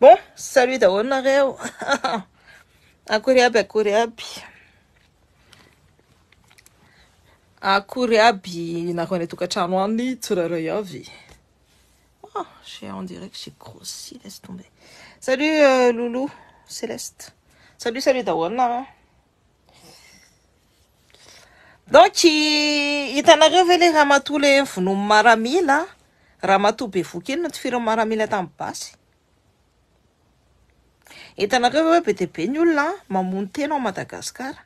bon salut dahoinareo akory aby akory aby akory aby na ko ane tokatrano ainy tsorare avy ceendirect oh, ce gros euh, céleste tombe salut lolo celeste salut salut dahonareoeova le raha mato ley vonomy maramila raha matoby voky iny no ty firoymaramila tam' basy etana keva hoe be de be ny olona mamony tena a madagasiara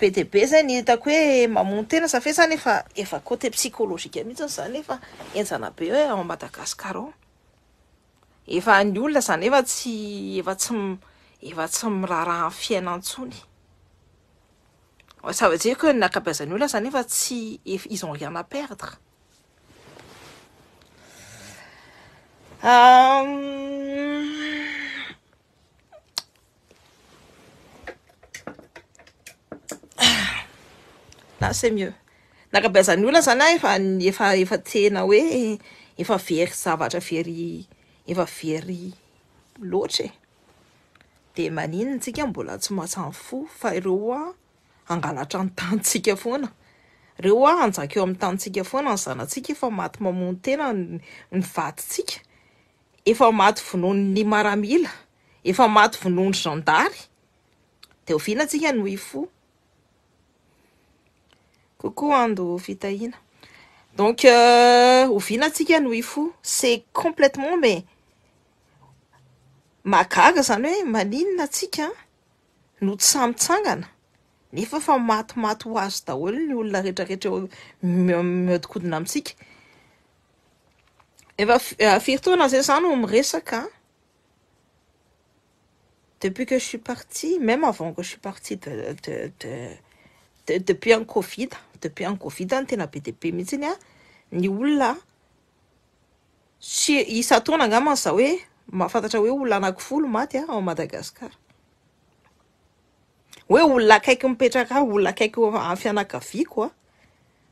be de be izany itako hoe mamony tena saf zany efa efa côté psycolozika amitsy ny zany efa enjanabe hoe emadagasikara ao efa ny olona zany efa tsy efa tsy efa tsy miraharaha n fiainaantsony tsava-jiko nnankabiazan'ny olona zany efa tsy isanriana perdre la ses mieux nakabiazan'ny olona zany a ah, efa efa efa tena hoe efa very zavatra very efa very loatra e de manina tsika mbola tsy mahasany fo fa ireo a ah, angalatra ny tanytsika foana ireo a ah, anjakeo amin'ny tanytsika foana any zanantsika efa maty mamony tena ny vatytsika efa maty vonoan'ny maramila efa maty vonoany gendary de oviana tsika no ifo kokoa Ando fitahina Donc, euh, ovinatsika no ifo c'est complètement mais magaga zany hoe maninona atsika no tsy samytsangana nefa fa matimaty ho azy daholo ny olona rehetrarehetra miodikodina amintsika Efa firy on me depuis que je suis partie, même avant que je suis partie de, depuis un Covid, depuis un Covid ny tena un dehibe mihitsiny a ny olona à isataona hoe mahafantatra hoe olona anaky maty a ao madagasikara un a a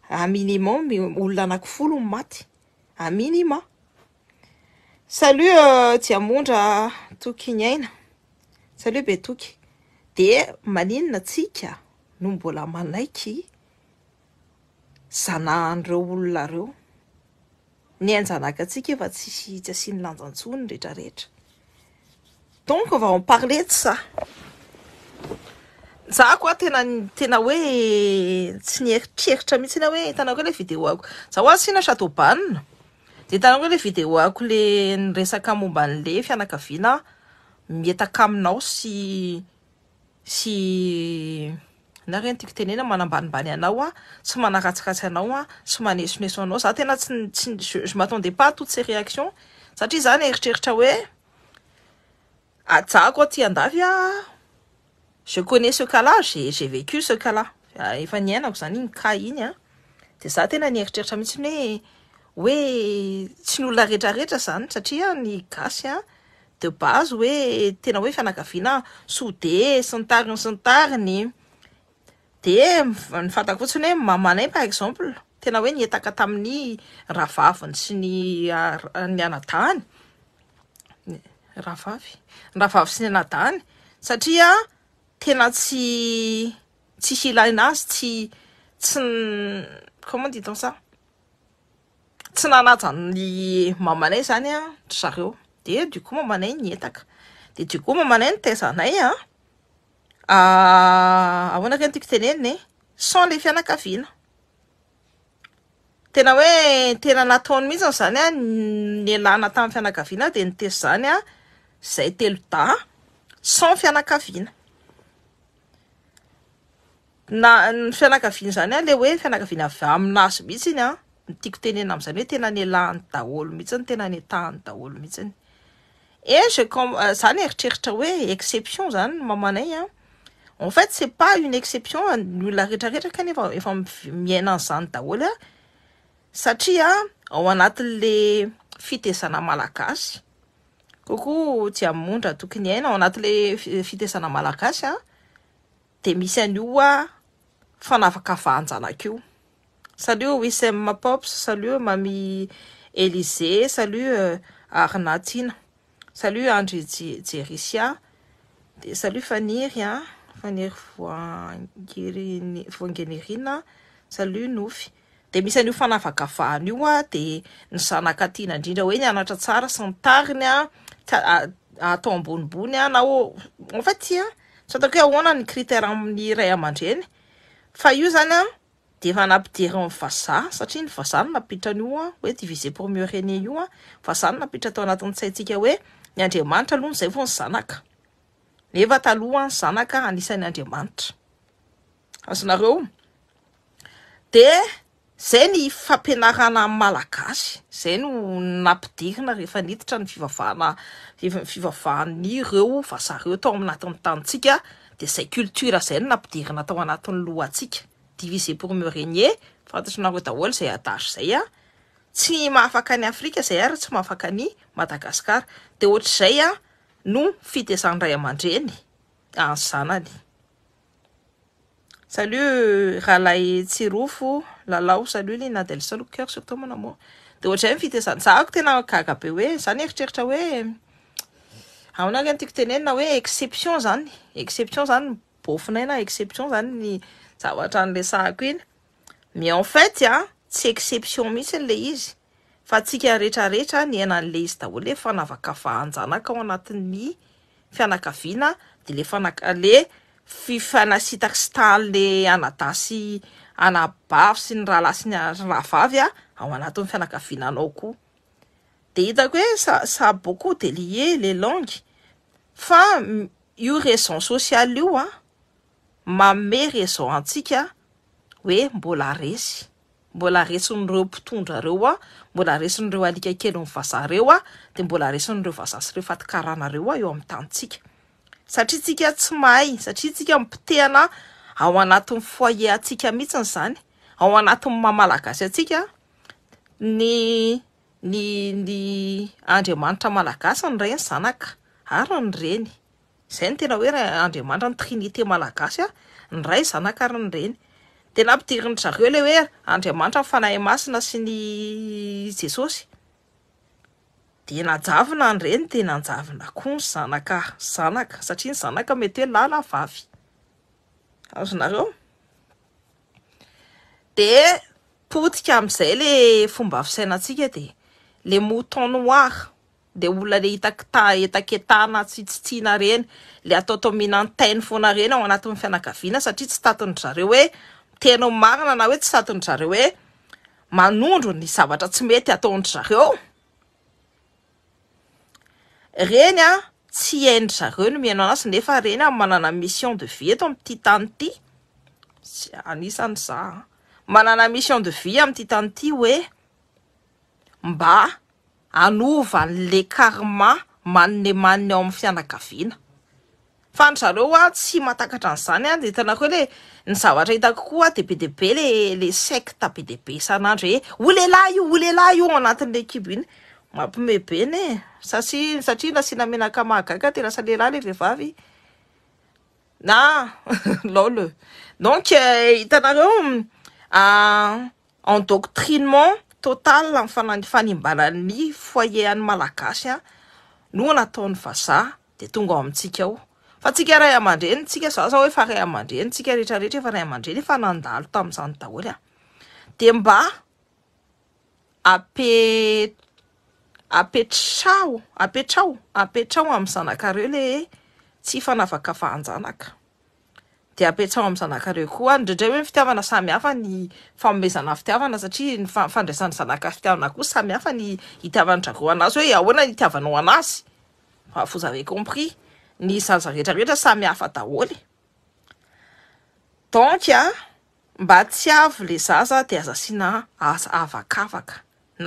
a minimum olona anaky folo maty a minimum. salut jyamondra euh, toky nyaina salut be toky de maninona atsika no mbola manaiky zanahan'reo olonareo ny ainjanaka atsika efa tsys tsy asiany lanjantsony rehetrarehetra donc avao o am'parler tsy za za koa tena tena hoe tsy nieritreritra mihitsy ena hoe tanako le vidéo ako za hoa sihna sateabanina de tana o le ieo aoeneietyakaminao sy sy na re no tiako tenena manambanimbany anao a sy manaatsiatsi anao asy manesonesoanao za tena tsytsyy matnde pa toty sa réactionsatria zany eritreritraoeaakotandaya je onnei secala e vécu sekala efa niainako zany gny ka iny a de za tena ny heritreritra mihitsy ny hoe oe tsy ny olona retrarehetra zany satria ny gasy a debaz oe tena hoe fianakaviana sode sy nytariny sy nytainy de nifantako fotsiny hoe mamanay par exemple tena hoe nietaka tamin'ny ravaviny sy ny ny anadanyrahaaraha vavy sy ny anadany satria tena tsy tsy hilaina azy tsy tsy comen diton sa tsy nanajany mamanay zany a zareo de duko mamanay ny etaka de dukoa mamanay notezanay a ah, ahoana ken tiako teneniny san le fianakaviana tena hoe tena nataony mihitsy ny zany a nyalana tamin'ny fianakaviana de nitezzany a zay telo da san na zanya le hoe fnaaa av amin'azy mihitsy iny a nytiako tenena amn'izany hoe tena ny alahiny daholo mihitsny tena ny tahany eh, daholo mihitsyny ejeom izany euh, eritreritra hoe exception izany n mamanay a en fait cest pas une exception ny olona reetraretraka ny efa efa miainan'izany daholo a satria ao anatin'le fitezana malagasy kokoa dy amondra tokony aina ao anatile fitezana malagasy a de misy an'io a fanafaka vaanjanakeo saliu wisem mapops salut mami elizee salut arnatina salut andry j jerisia de salut faniry a faniry voagr voangeneria salut nofy de misy an'io fanavaka vahany io a de ny zanaka tiana indrindra hoe ny anatra tsara sy nytariny a t atao ambonimbony a nao ofa tia sa ataoko hoe ahoana ny critere amin'ny ray aman-dreny fa io zany a efnaideria ay vazah satria ny vazah ny napitran'oa oe divisé prmieurene ioa vazah no napitra atao anatin'ny tsaintsika hoe ny ohanay vn' zay no nampiderina rehefa niditra ny fivavahana fivavahanyreo vazah reo tao amianatin'ny tantsika de zay ultura zay no nampiderina tao anatin'ny lohatsika divisé pormerene fantatrna ho daholo zay ataro zay a tsy mahfaka ny afrika zay ary tsy mahafaka ny madagasiara de ohatr'zay a no fieanray amandrenyhaaytsirofo lalao salt lna delsalcer surtmnam de oatrzay nfiezan za ako tenagagabe hoe zany eritreritra hoeana n tiako tenenna oe exception zany exception zany bofina ina exception zany ny zavatra n'le saako iny ma en fat a tsy eception mihitsy nle izy fa tsika rehetrarehetra ny ainan'le izy daholo le fanavakavahanjanaka ao anatinny fianakavina de le fna-le fifnatak sy tan'leanaasyanabavy sy ny raha lasinyrahavavya ao anatinny fianakavinanao ko de hitako hoe sa sa boko delie le lang fa io raison social io a mame rason e antsika hoe mbola resy mbola resinyireo mpitondrareo a mbola resi nyireo alika kely ny vazareo a de mbola resinyireovazasy reofatareo a eo am'nytansasatria sika tsy mahay satria tsika mipitehana ao anatin'ny foye atsika mihitsynyizany ao anatiny maha malagasy atsika ny ny ny andriamanitra malagasi ny ray ny zanaka ary ny reny zay no tena hoe andriamanitra ny trinité malagasy a ny ray zanakaryny ireny tena ampidiriny zareo le hoe andriamanitra ny fanahay masina sy ny jesosy de nanjavina nyireny de nanjavina koa ny zanakah zanaka satria ny zanaka mety hoe lalavavy azonareo de potika ami'izay la fomba avisaina atsika de le mouton noire de olona le hitakita etaketana tsy tsitsihana reny le atao tao mihinantai ny fona reny ao anati fianagaviana satria tsy tatony zareo oe tenao marina na hoe tsy tatony zareo hoe manondro ny zavatra tsy mety ataony zreoeny a tsy hain zareo no mianao anazy nefa reny a manana mission de vi eto amty tany ity sy anisany za a manana mission de vi am'ity tany ity hoe mba anovan'le arma manne manny ao amin'ny fianaaviana fa ny zareo a tsy mahatakatra n'izany any de hitanareo le ny zavatra hitakokoa de be de be le le secte be de be isan'androoe olehlahy io olehlahy io anatin'le kib iny mampiomehbenye sasia satria nasianaminaka mahagaika ty rasan lehilahy le vehivavy na lole donk eh, hitanareo ah, endoctrinement totalia fana fanimbalan'ny foye any malagasy a no nataony vazaha de tonga o amintsika aho fa tsika ray aman-dreny tsika zaho zao oe fa ray amandreny tsika rehetrarehetra efa ray aman-dreny efanandalo tami'izany daholy a de mba ape- apetrao apetrao apetrao amin'ny zanakareo le tsy fanavakafahan-janaka de apetsao ami'nzanakareo koany drer ho iavana samiafa ny faoezana fitiavana satria ny f fandraian zanaka iiaanako samhafa ny iiavanraanazy hoana naaaa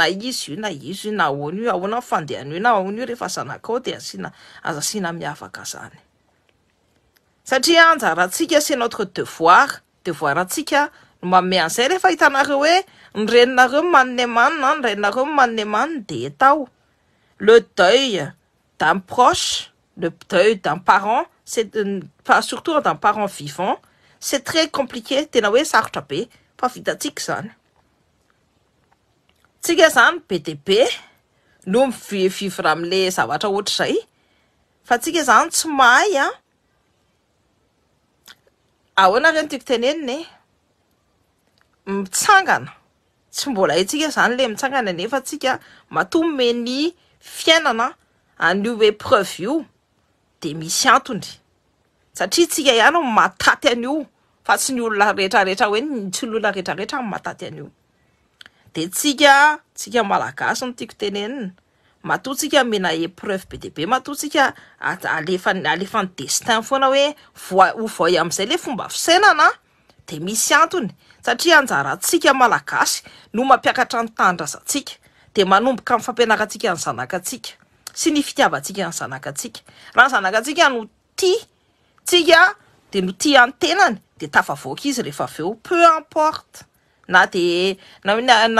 izy o na izy o na oana o aoana fandean o na ona io rehefa zanak ao de asina azasiana miavaka izany satria anjarantsika se notre devoir devoirntsika no mame an'izay rehefa hitanareo hoe nyreninareo manney manna nyreninareo manneymanno de tao le deuil dun proche le deuil dun parent e surtout denparent vivant c'et très compliqué tena hoe sarotra beabe deeno ivra amle zraaayasiaany tsy ahay ah, ahoana re no tiako teneniny e. mitsangana tsy mbola itsika izany le mitsangana nefa tsika matoo me ny fiainana an'io epreuve io de misy antondy satria tsika ihany o ny mataty an'io fa tsy ny olona rehetrarehetra hoeny tsy ny olona retrarehetra ny mataty an'io de tsika tsika malagasy ny tiako teneniny matotsika mena épreuve be debe matosika leaalefany destin foana hoe oho voy am'izay le fomba fisainana de misy antony satria anjaratsika malagasy no mampiakatra ny tanra zatsika de mamboka yfmnkzaayhanzaa nooienany de taavoaka izy rehefaaveo pe importe ana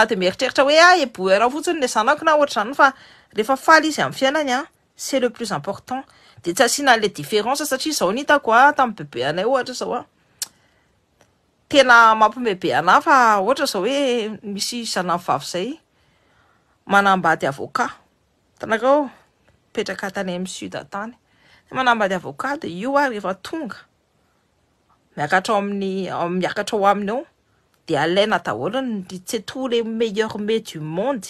de miritreritra oe ae ah, boer fotsiny le zanako na oatrazany fa Rehefa faly izy amin'ny c'est le plus important de tsy asiana la différence satria zao ny hitako a tamin'ny bebe anay ohatra zao a tena mampimebe fa ohatra zao misy zanany vavy zay manambady avocat tanakao mipetraka tany amin'ny sud tany avocat de io a rehefa tonga miakatra ao amin'ny miakatra ao aminy ao de alaina daholo tous les meilleurs mets du monde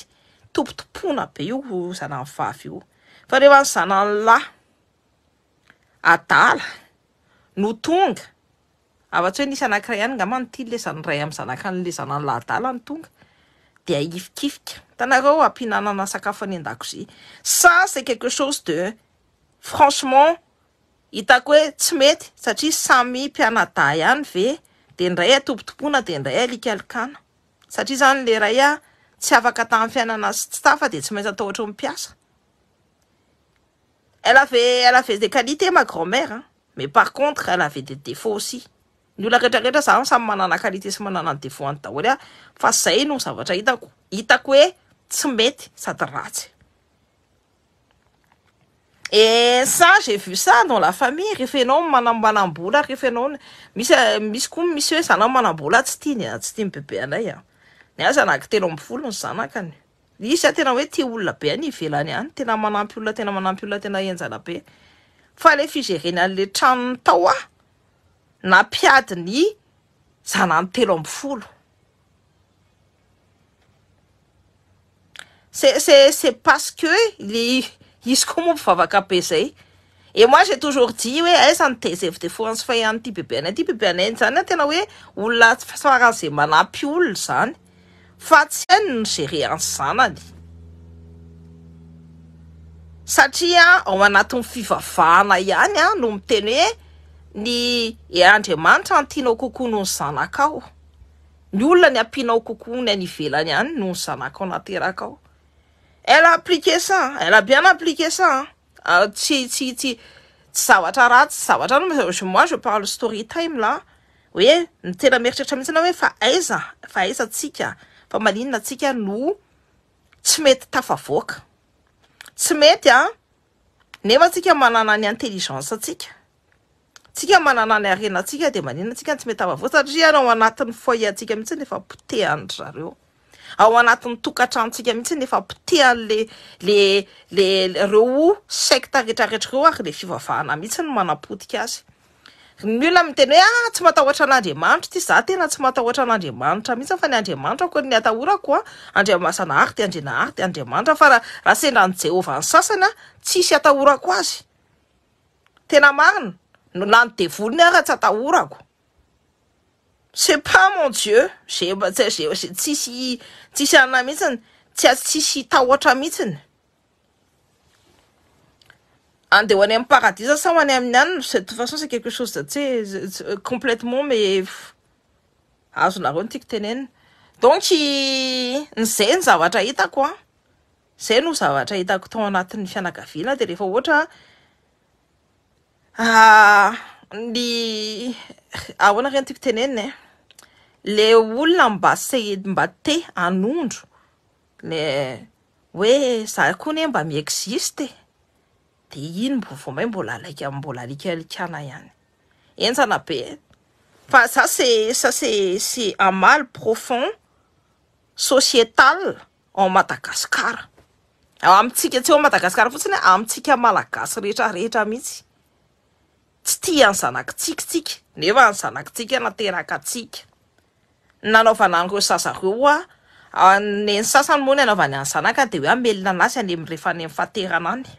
topotoona beoaaorehna no tonga ava-tsy hoe nisy anankiray iany ngamanoti le zanyray am zanaknle zananla dala ny tonga de iikiika aomndaoasay quelquecose de franchement hitako hoe tsy mety satria samy mpianada ihany ve de ndray a tompotopona de ndray a likalikana satria zany le raya tsy afaka tamin'ny fiainana azy tsy tafa de tsy maintsy atao ohatry mipiasa elle avait elle avait des qualités ma grand-mère hein. mais par contre elle avait des défauts aussi ny olona rehetrarehetra zany samy manana qualité sy manana ny défaut any daholy a ah. fa zay no zavatra hitako hitako hoe tsy mety sady ratsy et ça j'ai vu ça dans la famille rehefa anao manambanam-bola rehefa anao misy misy koa misy hoe zanao manam-bola tsy tiany a ah. tsy tia bebe anay a ah. aakteloambyfolo ny zaaknyizy an tena hoe ti olona beanyvelanyay tenaaaola eaoloananle ranony taoa napiadyny zananyteloo'e pace e le y ko momp eaeoantsy ahanitntyenny zany an tena oe olonay faran'zay manampy olona zany a tsy hainy nygereanyzananysatria ao anati'ny fivavahana ihany a no miteny hoe ny andriamanitra antianao kokoa noho ny zanakao ny olona ny ampianao kokoa ny anyvelany hany noho ny zanakao naterakao ela applice san elabeana applicésan euh, tsy tsy tsy tsy zavatra ratsy tsy zavatra noje moi je parle stori time lah hoe mitera mieritraitra mihitsy ana hoe fa aiza fa aizantsika fa maninona atsika no tsy mety tafavoaka tsy mety a ah, nefa tsika manana any intelligence tsika tsika manana any arena asika de maninina tsika n tsy mety tafavoaka satria n ao anatin'ny foyentsika mihitsy lefa potehany zareo ao anatin'ny tokatranotsika mihitsy lefa potehan'le le le reo sacte retraretrareo ary le fivavahana mihitsy no manapotika azy ny olona ami tena hoe ah tsy matahoatra an'andriamanitra ty zah tena tsy matahoatra an'andriamanitra mihitsy fa ny andriamanitra ko ny atahora koa ah, andremasana hary de andrena hary de andriamanitra faah raha sendrany jehovany sasanya ah, tsisy atahorako azy tena marina no lany devoliny ara tsy atahorako ce pain mon dieu zezeze tsisy tsisy anina mihitsiny tsya tsisy tahoatra mihitsiny andeho any amn'y paradia zasa many aminy anyny za de tout façon say quelquechose za tsy hoe completement mef azonareo no tiako tenenina donk nyizay ny zavatra hitako a ah. zay no zavatra hitako tao anatin'ny fianagaviana de rehefa ohatra ah, ny ahoana reo noitiako tenenina e le olona mba se mba te anondro le hoe za koa ny e mba mi-existee de iny mbavo may mbola alaika mbola alikalikana iany enjana be fa za se sa se se un mal profond societal en madagasara amtsika ty madaaiar fotsiny amitsika malagasy rehetrarehetra mihitsy tsy tia any zanaky tsikitsika nefnzanakaaaoan anre aaeoaeny sasany moany anaovany an zanakan de hoe amelina nasy ae mrehefa ny faterana any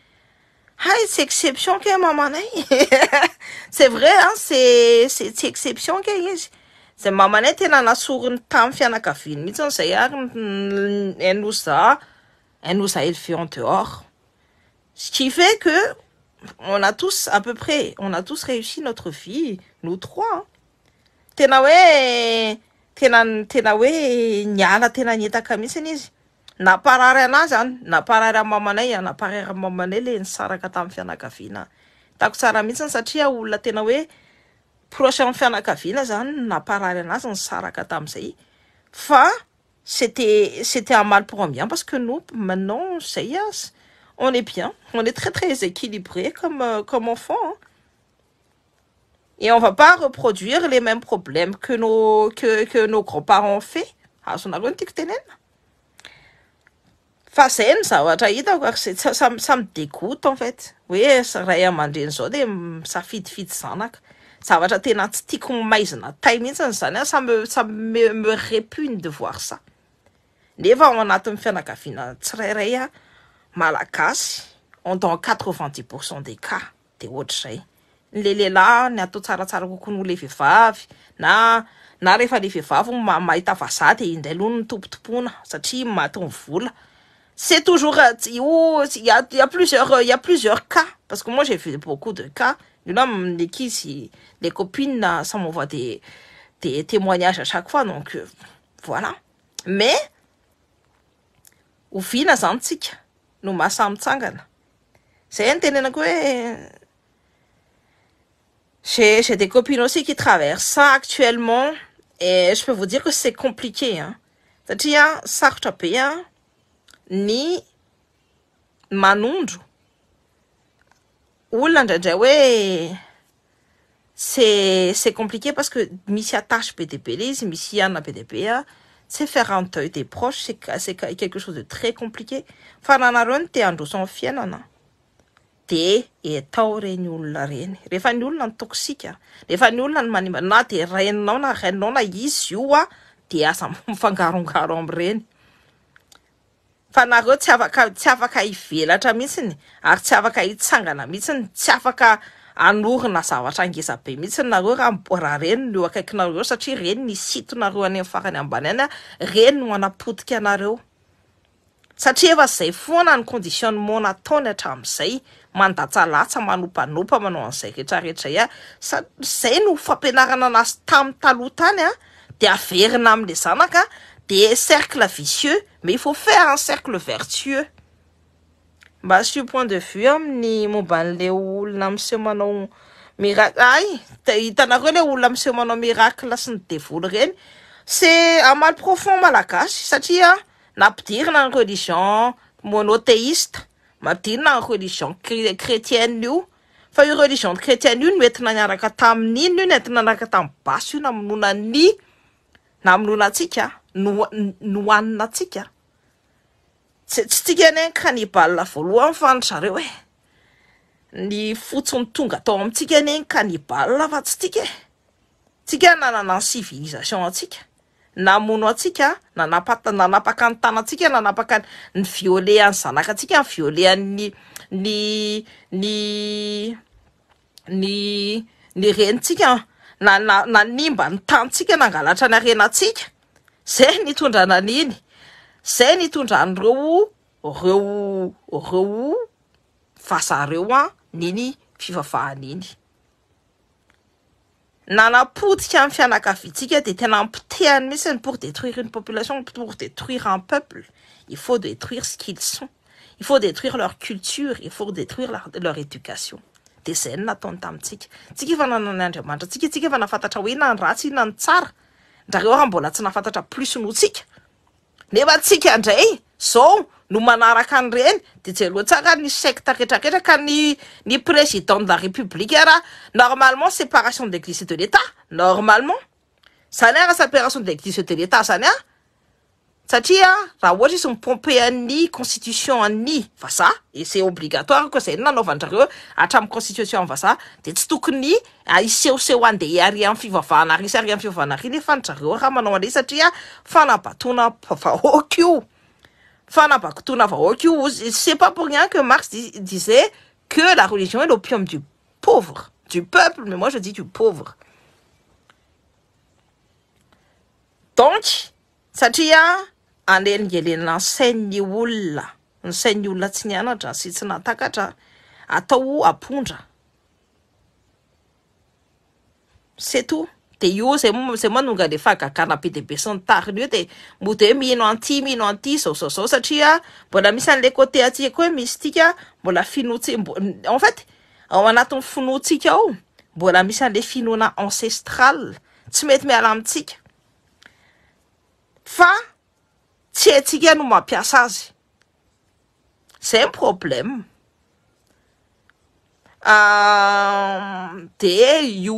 Hey, c'est exception qu'à un moment c'est vrai, hein? C'est, c'est, exception qu'à C'est maman était dans la café. Mais on elle mm, mm, nous ça, elle nous ça, fait en dehors. Ce qui fait que, on a tous, à peu près, on a tous réussi notre fille, nous trois. Hein. Tena, ouais, tena, tena, ouais, tena, na naparary ana zany naparary na naparary amamanay le saraka tamin'ny fianakaviana tako tsara mihitsiny satria olona tena hoe proche amin'ny fianakaviana zany naparary anazy nysaraka tamin'izay fa c'était c'était un mal pour un bien parce que nous maintenant ça y est on est bien on est très très équilibré comme euh, comme enfant hein. et on va pas reproduire les mêmes problèmes que nos que que nos grands-parents ont fait azonareo ny tiako tenena fa zay ny zavatra itako ay zays samy degoûte enfat oe ray amandreny zao de misafidifidy zanak zavatra tena tsy tiako maizina tay mihitsnyzany a ah, samy samym repune de voiraefa oanatnfianaaviana tsirairaya ah, malagasy entem quatrevingt dix pourcent de cas de ohatra zay nle leila ny atao tsaratsara kokono levihivavy nana rehefa levehivavy mahitavazahde indray alohno nytompotopoana satria maty ny vola c'est toujours euh, il y a, y a plusieurs euh, il y a plusieurs cas parce que moi j'ai fait beaucoup de cas les hum, qui les copines ça m'envoie des témoignages à chaque fois donc euh, voilà mais au final nous c'est j'ai des copines aussi qui traversent ça actuellement et je peux vous dire que c'est compliqué hein c'est-à-dire ça hein ny manondro olona indraindray hoe c'est c'est compliqué parce que misy attache be dia be ilay izy misy hianina be a tsy hein. faire un deuil des proches c'est c'est quelque chose de très compliqué fa nanareo no te handroso amin'ny fiainana de etao reny olona reny rehefa ny olona ny toksika rehefa ny olona ny manimba na de raininao na raininao na izy io a de asa mifangarongaro am'ireny fa nareo tsy afaka tsy afaka ivelatra mihitsiny ary tsy afaka itsangana mitsiny sy aa zavatra ageze mihitsiny nareo haenoaiiare satia rennionare yyyennmanaotika anareo satria efa zay foana ny conditionmnatany hatramzayandama mnazayezay no fampinarana an'azy tami'ny taloha tany a de averina amla zanaka Cercle cercle vicieux, mais il faut faire un cercle vertueux. le bah, point de vue hein, ni se miracle ay le miracle la c'est un mal profond C'est-à-dire, Satia? nampidirina n'a religion monothéiste mapidirina n'a religion chrétienne nous. Fait une religion chrétienne io n'a entina Nous avons na amonona atsika n ny hoanina atsika ts- tsy tika neny kanibala voalohan fanytzareo e ny fotsi ny tonga atao amitsika aneny kanibala fa tsy tika e tsika nanana ny sivilisationatsika namono atsika nanapa- nanapaka ny tanatsika nanapaka ny violeany zanaka atsika ny violeanny ny ny ny ny renitsika na na- nanimba ny tantsika nangalatra ny arenantsika zay nitondrana n'iny zay ni tondranydreo reo reoo fasareo an niny fifavahan' iny nanapotika amin'ny fianakaviantsika de tena ampitehany mihitsy zany pour détruire uny population pour détruire un peuple i faut détruire skil son il faut détruire leur culture il faut détruire leur éducation de zay ny nataony tamintsika tsika efa nanan'andriamanitra tsika tsika efa nafantatra hoe na ny ratsy na ny tsara ndrareo raha mbola tsy nafantatra plus noho tsika nefa tsika indray zao no manaraka ny reny de jeloha tsara ny secte retraretra ka ny ny président de la république raha normalement séparation des l'église de l'état normalement zany a raha séparation des l'église de l'état zany a Satia, son constitution Et c'est obligatoire c'est À constitution c'est pas pour rien que Marx disait que la religion est l'opium du pauvre du peuple mais moi je dis du pauvre donc satria aneningelenina nsainy olona nsaina olona tsy nianadran sy tsy nantakatra atao apondra se tout de io izay izay manonga lefa gagana be dehibe sao ny tarin' io de mo de hoe mihino anty miino anty zao zaozao satria mbola misy an'le côteatsika ko hoe misy tika mbola finotsia en fait ao anatin'ny finoatsika ao mbola misy an'le finoana ancestral tsy mety miala amitsika fa tsy antsika no mampiasa azy zay ny problema de io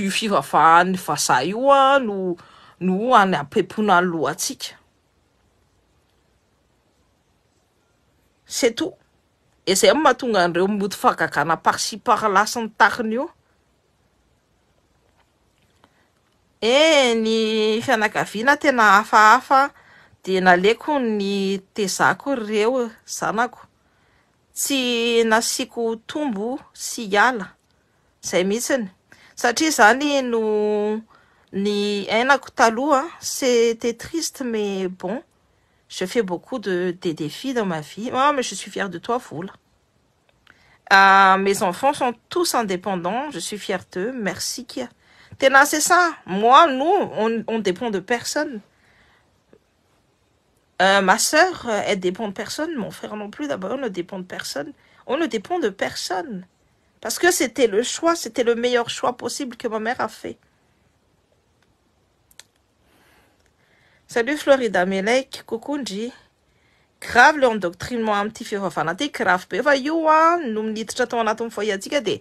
i fivavahany vaza io a no no any ampepona y lohantsika cetout izay mahatonga ndireo moty fagagana parsi parlasy ny tarina io eh ny fianagaviana tena hafahafa de ni ny tezako Sanako zanako tsy nasiako tombo sy hiala zay mihitsiny satria zany no ny ainako taloha c'était triste mais bon je fais beaucoup de défis dans ma vie oh, mais je suis fière de toi foule. Ah mes enfants sont tous indépendants je suis fière d'eux merci kia tena c'est ça moi nous on, on dépend de personne euh, ma sœur, euh, elle dépend de personne, mon frère non plus. D'abord, on ne dépend de personne. On ne dépend de personne. Parce que c'était le choix, c'était le meilleur choix possible que ma mère a fait. Salut Florida Melek, Coucou, Ndi. Grave le endoctrinement un petit fifa fanatique, grave Peu va yoa, hein. nous me dit chaton anatom foyatika de.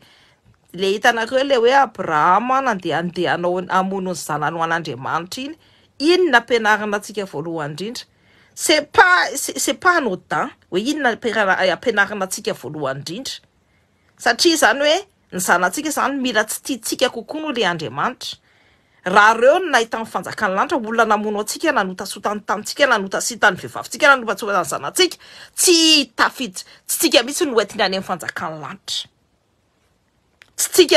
Le hitanareo le hoe abrahama nandeha andehanao amono ny zanano an'andriamanitra iny iny nampianarina antsika voalohany sepaepanoan hoe inona ampianarinantsika voalohany indrindra satria zany hoe ny zanantsika zany mila tsy tiatsika kokoa no le andriamanitra raha reo no nahitan'nyfanjakany lanitra olona namonao ntsika na notanna na ihitsnny any mannirahitsytsy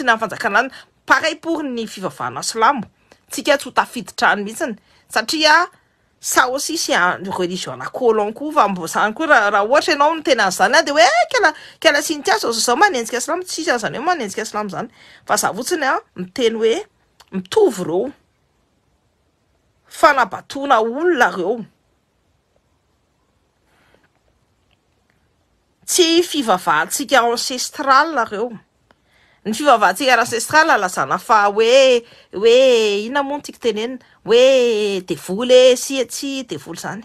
hiamihitsinyaanjaknnpareypory ny fivavahanaslao tsika tsy hotafiditra any mihitsiny satria sahosisya religion anakolo anko fa mbo zany koa raha ohatra ianao notena an' zany ah de hoe kala kalasiany ty a zao zao zao manenjika aslamo tsisy a izany hoe manensika slamo zany fa za fotsiny a ah, miteny hoe mitovy reo fanabatoana olonareo tsy fivavahatsika ancestralareo ny fivavahantsika rahncestraly alazana fa hoe hoe inona moa no tika tenenina hoe de voly e sye tsy de voly zany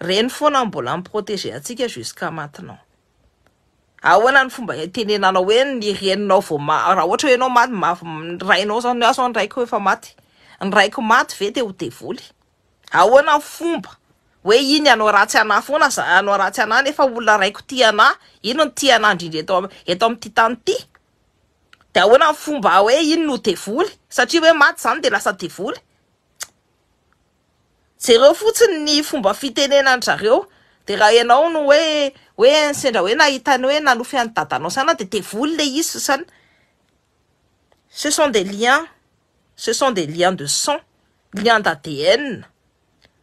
reny foana mbola min protege tsika jusqu' matinao ahoana ny fomba tenenanao hoe ni reninao vao ma raha ohatra ho anao maty mavrainao zany azonraiko hefa maty ny raiko maty ve ty ho de voly ahoanay fomba hoe iny anao ratsy anah foana a anao ratsy anah nefa olona raiko ti anah ino no ti ana ndrindry eto amyty tany ity de ahoana ny fomba hoe iny no devoly satria hoe maty zany de lasa devoly zareo fotsiny ny fomba fienenanzareo de raha ianao no oe hoe nsendra hoe nahitany hoe nanofy any dadanao sayna de devoly le izy sosany sesont des lien seson des liens de san lien dadn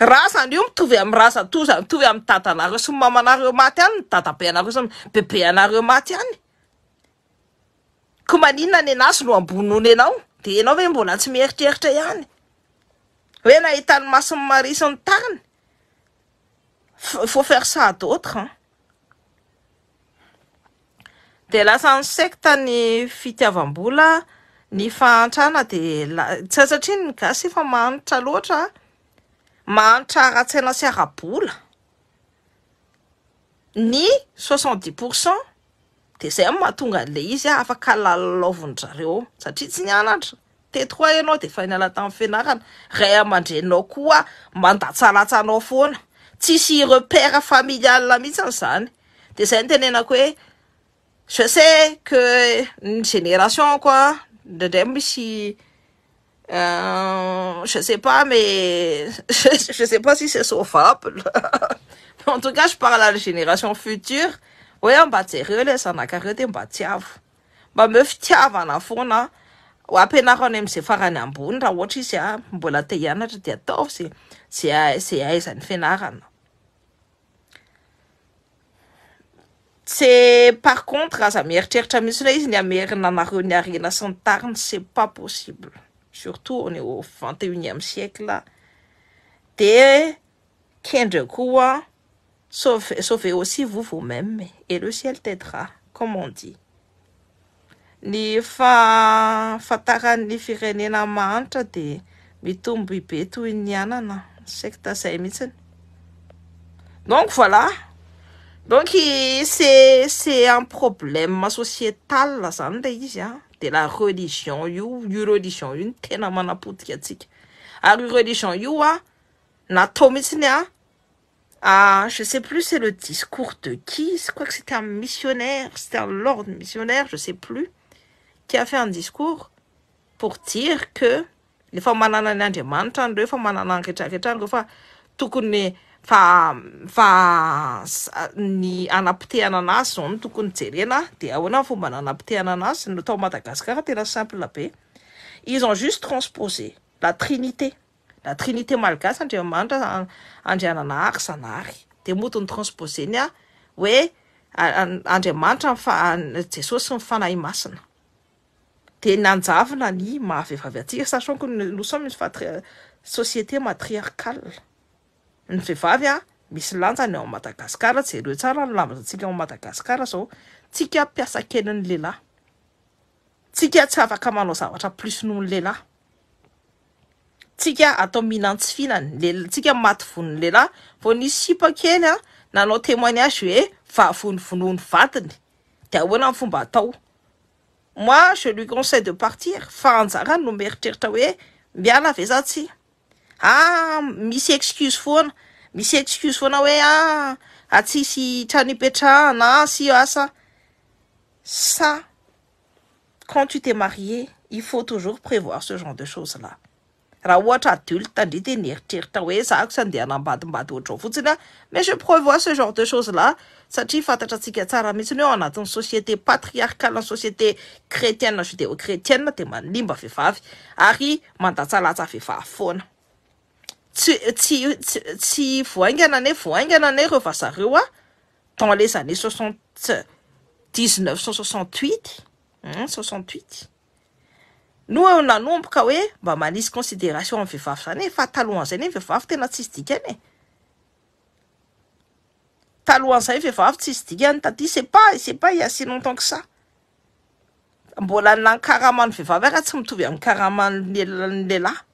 rahzany eo mitovy am razatoa mitovy am'nytadanareo syymamanareo maty any midadabeanareo sbebe anareo maty any ko maninona ny anazy no ambonony ianao de anao ve mbola tsy mieritreritra ihany hoe nahitan'ny masony marisiny tany atasnyetnyiimbola ny faantrana de lasa satria ny gasy efa mahanitra loatra manotrara-tsaina syara-bola ny soixante dix pourcent de zay mahatonga n'le izy a ah, afaka lalalaovinyzareo satria tsy ny anatra tetroayianao de fa ny alatamin'ny fianarana ray amandrenao koa mandatsalatsanao foana tsisy repara familialia mihitsy any izany de zay no tenenako hoe je sais que ny genération ko a draindray misy Euh, je sais pas, mais je, sais pas si c'est saufable. en tout cas, je parle à la génération future. Oui, on va ça n'a on va on hein. on faire c'est, par contre, à sa mère, c'est pas possible surtout on est au 21e siècle là, t'es quoi, sauf, sauf aussi vous vous-même, et le ciel t'aidera, comme on dit. Ni fa fatara ni firenena mahantra de mitombo ibe toy ny anana, Donc voilà. Donc c'est c'est un problème sociétal là zany le izy de la religion yu, yu religion une tena la A religion, a, ah, na ah. ah, je sais plus, c'est le discours de qui, c'est quoi que c'était un missionnaire, c'était un lord missionnaire, je sais plus, qui a fait un discours pour dire que les femmes femmes fa fa ny anapitehina an'azy zao no tokony jerena de aoana n fomba nanapitehana anazy ntao madagasikara tena simple be izyan juste transpose la trinité la trinité malgasy anriamanitra andriananahary zanary de modiny transposeny a hoe andriamanitra fa jesosy ny fanahy masina de ny anjavina ny mahavefavy antsiry sasoko nosomsy- société matriarkal ny vehivavy a misy lanjany an madagasikara jereo tsara nlambazatsika madagasikara zao tsika piasakeliny lehilahy tsika tsy afaka manao zavatra plusi nohony lehilahy tsika atao mihinantsy fihinany leltsika maty vonony lehilahy vo nis sipa kely a nanao témoignage hoe vahavonyvonohny vatiny de ahoana nfomba atao moa jelui conseil de partir fa anjaran nomeritreritra hoe miala ave zatsy ah misy excuse foana misy excuse foana hoe a ah, atsisy ah, trano ipetrahana a sy asa ça quand tu t'es marié il faut toujours prévoir ce genre de choses là raha ohatra adulte ndre de nieritreritra hoe zako sy andeha anambadimbady ohatrao fotsiny a ah. mais je prévois ce genre de chose là satria fantatra atsika tsara mihitsiny eo anatin'ny société patriarcale ny société chrétienne judéo chrétienne de manimba vehivavy ary mandatsalatsa vehivavy foana tsy tsys tsy voaingana ana voaingana ana reova zareo a dan lezane soixant dixneuf cent soixanthuit soixntuit no eo nanomboka hoe mba malisy considération amin'ny vehivavy zany e fa talohan'izay ny n vehivavy tena tsiisy dikan e talohan'izay vehivavy tsisy dikany tady sepa ise pa hiasinantankosa mbola nna nykarahamano vehivavy araha tsy mitovy amin'ny karahaman'leln'lehilahy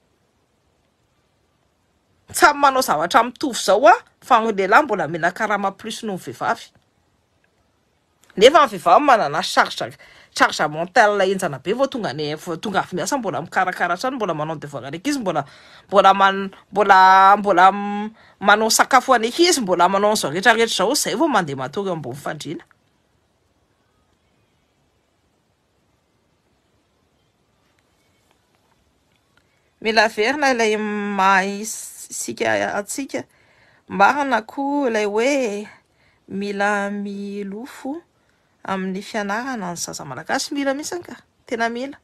tsy amy manao zavatra mitovy zao a fano lehilahy mbola minakarama plusy noh mivehivav nefa mvehvavy manana arge argementalla injanabe vao tonga nytonga avy miasa mbola mikarakarantrany mbola manao devoir ndraky izy mbolambola mbola mbola manaosakafo andraky izy mbola manao zao retraretra zao zay vao mande maoy mbo mila verina ilay mai sika atsika mba hanako ilay hoe mila milofo amin'ny fianarana ny zaza malagasy mila mihitsy any tena mila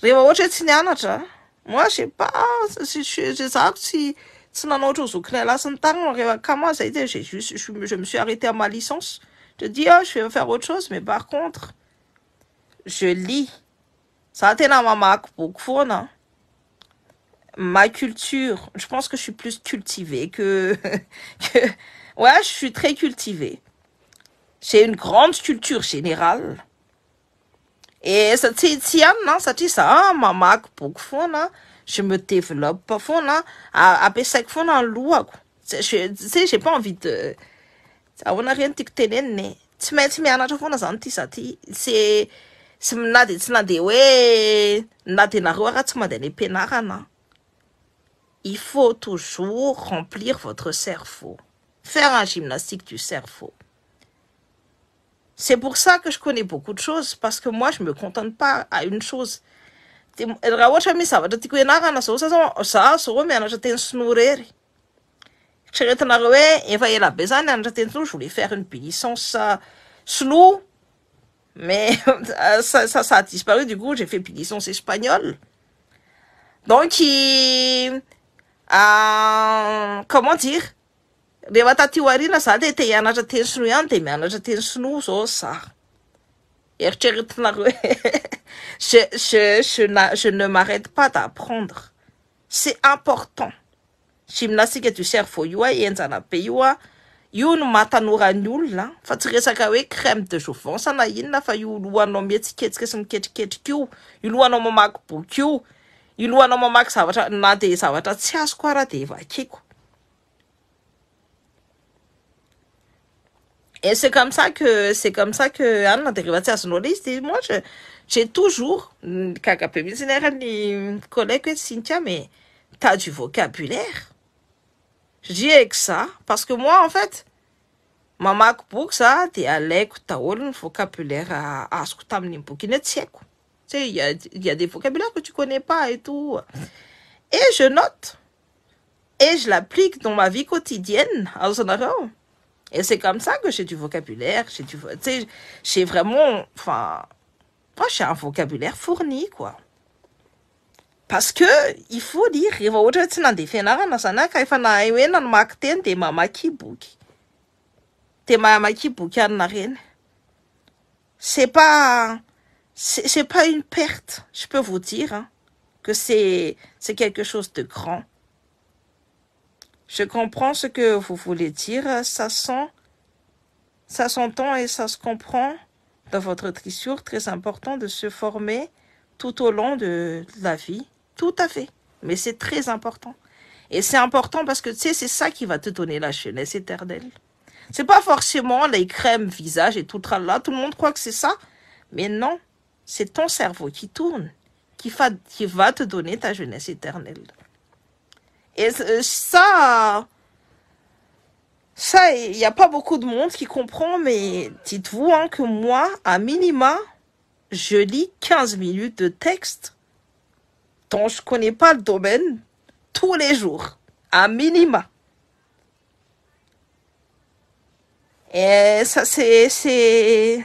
rehefa ohatra hoe tsy nianatra moi je pas zako tsy tsy nanao ohatra zao kinala sy ny tanana rehefa ka zay de j'ai juste je me suis arrêté à ma licence je dis oh, je vais faire autre chose mais par contre je lis za tena mamaky boky foana ma culture, je pense que je suis plus cultivée que, ouais, je suis très cultivée. J'ai une grande culture générale. Et ça tient, non, ça ça, ma pour je me développe pas fond, à, Tu sais, j'ai pas envie de, on a rien de Tu mets, tu mets un autre fond, c'est, c'est, il faut toujours remplir votre cerveau. Faire un gymnastique du cerveau. C'est pour ça que je connais beaucoup de choses, parce que moi, je ne me contente pas à une chose. je voulais faire une licence euh, slow. mais ça, a disparu du coup j'ai fait punissance espagnole donc il... Euh, comment dire za je je je ne m'arrête pas d'apprendre c'est important gymnastique du cerveau io a be io a io no olona fa tsy hoe crème de jouvence na fa io ilohanao mamaky zavatra na de zavatra tsy azoko araha de vakeko et c'est comme ça que c'est comme ça que Anne n'arrive pas à moi je j'ai toujours mm, kaka peu missionnaire ni collègue Cynthia mais t'as du vocabulaire je dis avec eh, ça parce que moi en fait ma MacBook ça t'es à l'aise t'as le vocabulaire à à ce que t'as mis bouquin tu sais, il y a, des vocabulaires que tu connais pas et tout. Et je note. Et je l'applique dans ma vie quotidienne en Et c'est comme ça que j'ai du vocabulaire, j'ai tu sais, j'ai vraiment, enfin, moi j'ai un vocabulaire fourni, quoi. Parce que, il faut dire, c'est pas c'est pas une perte. Je peux vous dire hein, que c'est quelque chose de grand. Je comprends ce que vous voulez dire. Ça sent, ça s'entend et ça se comprend dans votre trissure. Très important de se former tout au long de la vie. Tout à fait. Mais c'est très important. Et c'est important parce que tu sais, c'est ça qui va te donner la jeunesse éternelle. C'est pas forcément les crèmes visage et tout là Tout le monde croit que c'est ça. Mais non, c'est ton cerveau qui tourne, qui, va te donner ta jeunesse éternelle. Et euh, ça, ça, il n'y a pas beaucoup de monde qui comprend, mais dites-vous hein, que moi, à minima, je lis 15 minutes de texte dont je ne connais pas le domaine tous les jours, à minima. Et ça, c'est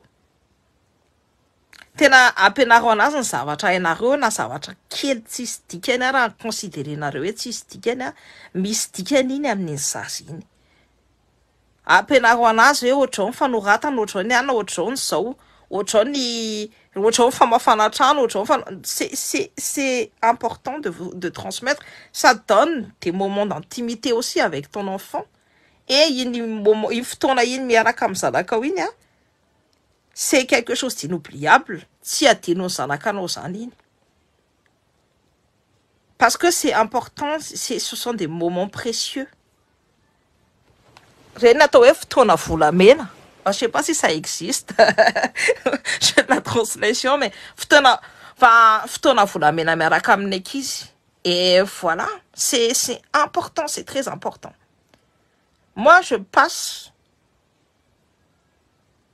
tena ampianaro anazy ny zavatra hainareo na zavatra kely tsisy dikany a raha ny considerenareo hoe tsisy dikany a misy dikany iny amin'iny zaza iny ampianaro anazy hoe ohatrao nyfanoratana ohatrao ny ana ohatrao ny zao ohatrao ny ohatrao ny famafana trano ohatrao nfase c'est c'est important de de transmettre ça donne des moments d'intimité aussi avec ton enfant e iny moment iny fotoana iny miaraka amin'ny zanakao iny a c'est quelque chose d'inoubliable, si Parce que c'est important, ce sont des moments précieux. Ah, je ne sais pas si ça existe. J'ai la translation, mais et voilà, c'est important, c'est très important. Moi, je passe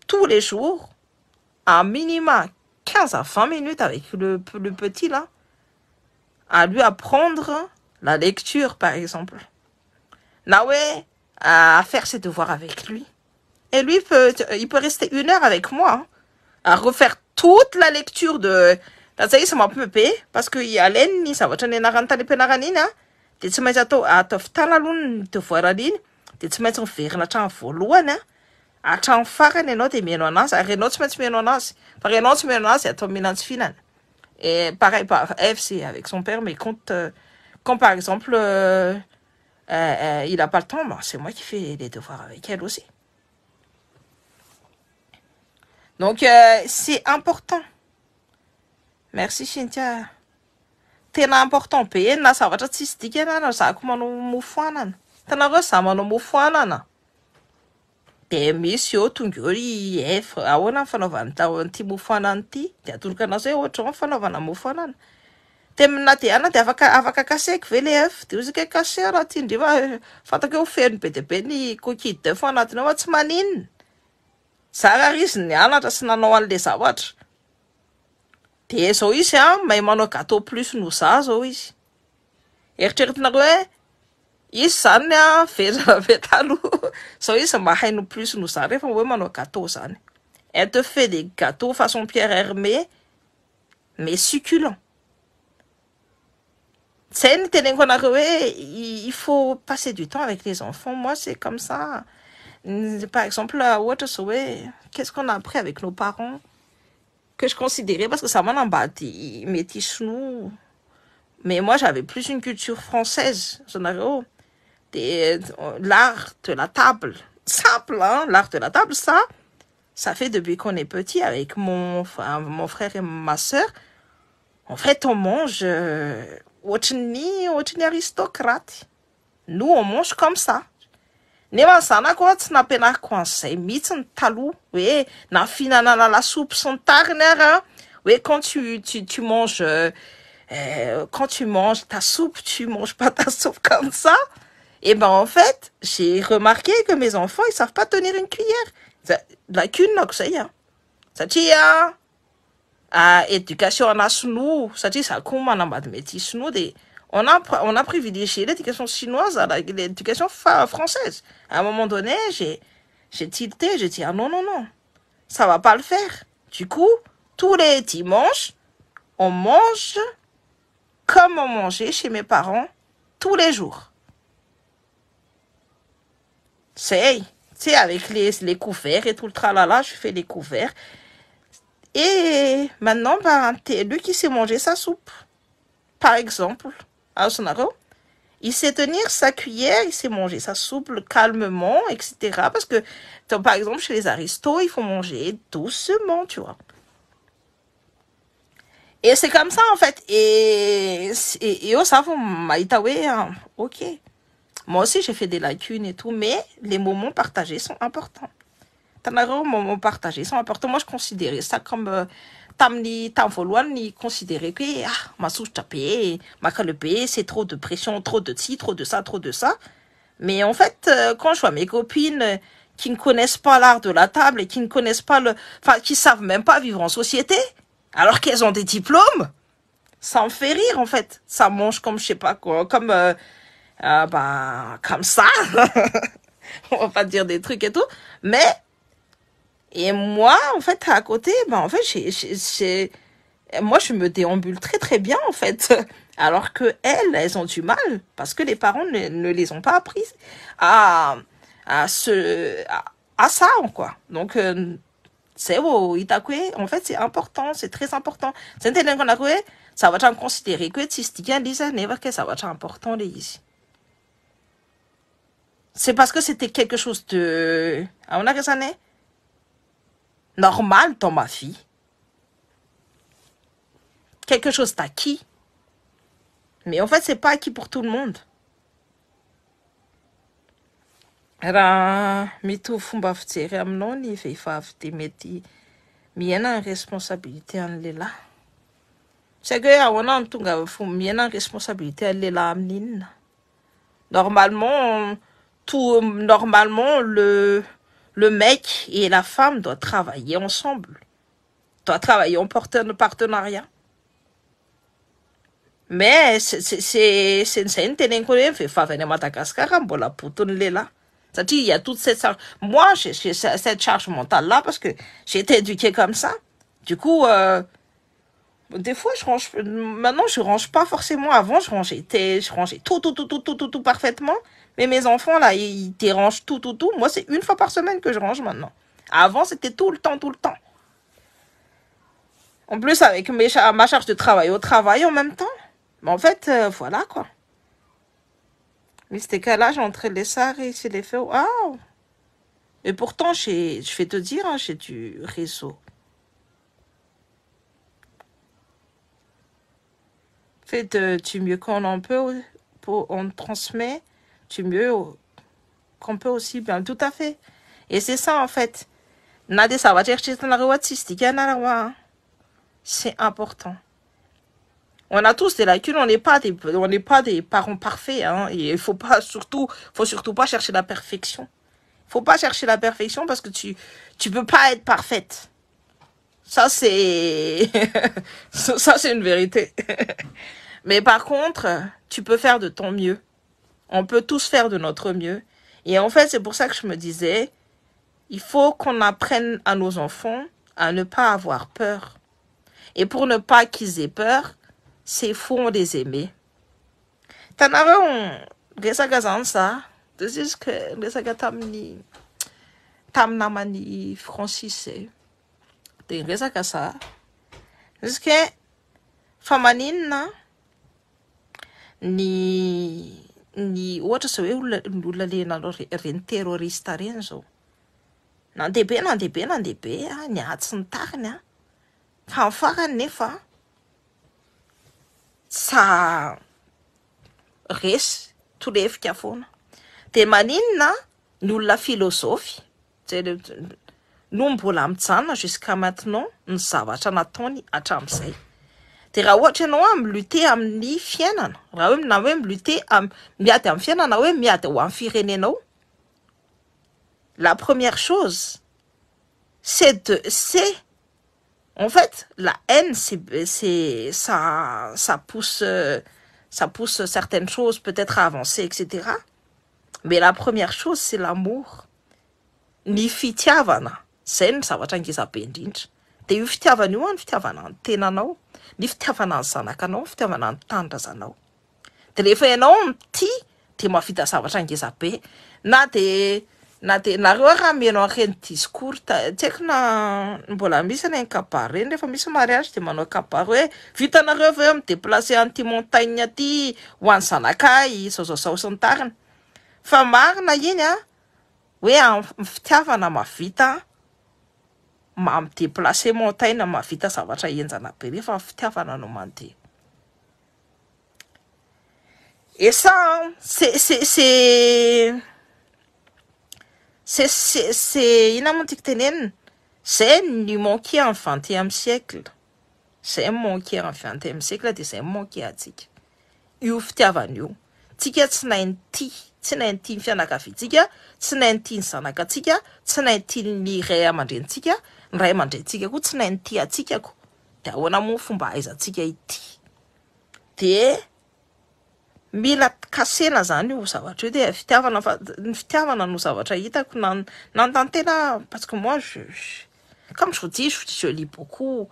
tous les jours, à minima 15 à 20 minutes avec le, petit là, à lui apprendre la lecture par exemple. Nawe à faire ses devoirs avec lui. Et lui, peut, il peut rester une heure avec moi hein, à refaire toute la lecture de m'a un parce que y a l'ennemi ça va hatramin'ny farany ianao de mihaino anazy ary eh, ianao tsy maintsy mihaino anazy par ianao tsy mihaino anazy atao mihinantsy fihinana et pareil par FC avec son père mais quand euh, quand par exemple euh, euh, euh, il a pas le temps ben, c'est moi qui fais les devoirs avec elle aussi donc euh, c'est important merci Cynthia tena important be na zavatra tsisy dika anana zako manao mofo anana tanareo za manao mofo anana de misy o tongao aona nfanaovananty mofoananyity de atondroka anazay ohatra fanaovanamofanana te minadeana de aaafaka kaseko ve le f deozake kasanatndra eh, fantako eo feno be de be ny cokuie defo anatiny ao a tsy maninina zaraharizi ny anatra sy nanao an'le zaatra de zao izy a mahay manao gâteau plus no za zao izy eritreritinareo e izy fait a nous zao izy mba plus nous zany rehefa hoe manao gâteau zany elle te fait des gâteaux façon Pierre Hermé mais succulent il faut passer du temps avec les enfants moi c'est comme ça par exemple à Water hoe qu'est-ce qu'on a appris avec nos parents que je considérais parce que ça bâti métis mais moi j'avais plus une culture française zanareo euh, l'art de la table. Simple, hein, l'art de la table, ça, ça fait depuis qu'on est petit avec mon, mon frère et ma soeur. En fait, on mange euh, aristocrate. Nous, on mange comme ça. nefa zanako a tsy nampianariko an'izay mihitsy ny taloha hoe na fihinanana lasopy sy ny tariny ara hoe quand tu tu tu manges euh, euh, quand tu manges ta soupe tu manges pas ta soupe comme ça et eh ben en fait, j'ai remarqué que mes enfants, ils savent pas tenir une cuillère. La hein. ça y Ça ah, ah, éducation ça dit, ça comment on a de on a, on a privilégié l'éducation chinoise à l'éducation française. À un moment donné, j'ai, j'ai tilté, j'ai dit, ah non, non, non, ça va pas le faire. Du coup, tous les dimanches, on mange comme on mangeait chez mes parents tous les jours. C'est, tu sais, avec les, couverts et tout le tralala, je fais les couverts. Et maintenant, un ben, lui qui sait manger sa soupe, par exemple, à Sonaro, il sait tenir sa cuillère, il sait manger sa soupe calmement, etc. Parce que, par exemple, chez les aristos, il faut manger doucement, tu vois. Et c'est comme ça, en fait. Et, et, et vous hein, ok. Moi aussi, j'ai fait des lacunes et tout, mais les moments partagés sont importants. moment moments partagés sont importants. Moi, je considérais ça comme... Euh, Tamni, Tamfolouan, ni considérer que ah, ma souche tapée, ma calopée, c'est trop de pression, trop de ci, trop de ça, trop de ça. Mais en fait, euh, quand je vois mes copines euh, qui ne connaissent pas l'art de la table et qui ne connaissent pas le, enfin, qui savent même pas vivre en société, alors qu'elles ont des diplômes, ça me fait rire, en fait. Ça mange comme je sais pas quoi, comme, ah, ben, comme ça. on va pas dire des trucs et tout. Mais, et moi, en fait, à côté, ben, en fait, j'ai, moi, je me déambule très, très bien, en fait. Alors que elles, elles ont du mal parce que les parents ne, les ont pas apprises à, à ce, à, ça, quoi. Donc, euh, c'est au en fait, c'est important, c'est très important. C'est un ça va être considérer que si tu des ça va être important, les ici. C'est parce que c'était quelque chose de... On a que ça n'est normal dans ma fille. Quelque chose d'acquis. Mais en fait, c'est pas acquis pour tout le monde. raha mety fomba fijery aminao ny vehivavy de mety miaina une responsabilité any lehilahy c'est haiko hoe ahoana ny tonga fo miaina une responsabilité any lehilahy amin'inona normalement tout euh, normalement le le mec et la femme doivent travailler ensemble, doivent travailler en partenariat. Mais c'est fait à Madagascar mbola hein, il y a toute cette charge. Moi, j'ai cette charge mentale-là parce que j'ai été éduquée comme ça. Du coup, euh, des fois, je range. Maintenant, je range pas forcément. Avant, je rangeais, je rangeais tout, tout, tout, tout, tout, tout, tout parfaitement. Mais mes enfants, là, ils dérangent tout, tout, tout. Moi, c'est une fois par semaine que je range maintenant. Avant, c'était tout le temps, tout le temps. En plus, avec ma charge de travail au travail en même temps. Mais ben, en fait, euh, voilà, quoi. Mais c'était qu'à l'âge entre les et c'est les feux. Waouh Et pourtant, je fais te dire, j'ai hein, du réseau. Faites euh, tu mieux qu'on en peut, pour, on transmet tu mieux qu'on peut aussi bien tout à fait et c'est ça en fait c'est important on a tous des lacunes, on n'est pas des, on n'est pas des parents parfaits, hein. Et il faut pas surtout, faut surtout pas chercher la perfection. Faut pas chercher la perfection parce que tu, tu peux pas être parfaite. Ça c'est, ça c'est une vérité. Mais par contre, tu peux faire de ton mieux. On peut tous faire de notre mieux. Et en fait, c'est pour ça que je me disais, il faut qu'on apprenne à nos enfants à ne pas avoir peur. Et pour ne pas qu'ils aient peur, c'est faut les aimer. Tanawa on que que famanina ni ny ohatra izay hoe olona nyolona lenanao reny terrorista ireny zao nandehibe nandehibe nandehibea ah, ny atsy ny tariny a ah. fanyfarany nefa sa resy tolefika foana de maninona ny olona filozofy ja no mbola mijanona jusque maintenan ny zavatra nataony atram'izay tera ohatra ianao am amin'ny fiainana raha hoe na hoe milute am miady amin'ny fiainana hoe miady ho amin'ny firenenao la première chose c'est de c'est en fait la haine c'est c'est ça ça pousse ça pousse certaines choses peut-être à avancer etc mais la première chose c'est l'amour ny fitiavana zay ny zavatra ngeza be indrindra de io fitiavana io any fitiavana tenanao ny fitiavana ny zanakaanao fitiavana ny tanra zanao de rehefa ianao mty de mavita zavatra angezabe na de na de nareo raha menao areny diskour tsy haiko na mbola misy renykabar reny rehefa misy mariage de manao kabar oe vitanareo ava m deplace anty montae ty hoan'ny zanakay zaozao zaosynainyfa marina iny a oe a fitiavana mavita mam' de place montaina mahavita zavatra enjana be rehefa n fitiavana no mandeh esa ce se ce see se ihna moan tiko tenenina izay ny mankue amnyvante am'ny siècle zay ny manke any vante am'ysiacle de izay ny manke atsika io fitiavan' io tsika tsy naynyti tsy nay nyti ny fianakavintsika tsy nay nyti ny zanaka atsika tsy nay ntia nymiray aman-drentsika ny ray amandrentsika koa tsy nainy tiatsikako de ahoana moa fomba ahaizantsika ity de mila kasena zany io zavatra io de fitiavana fa ny fitiavana no zavatra hitako na na ntantena parce que moi je comme je vous dis je, je lis beaucoup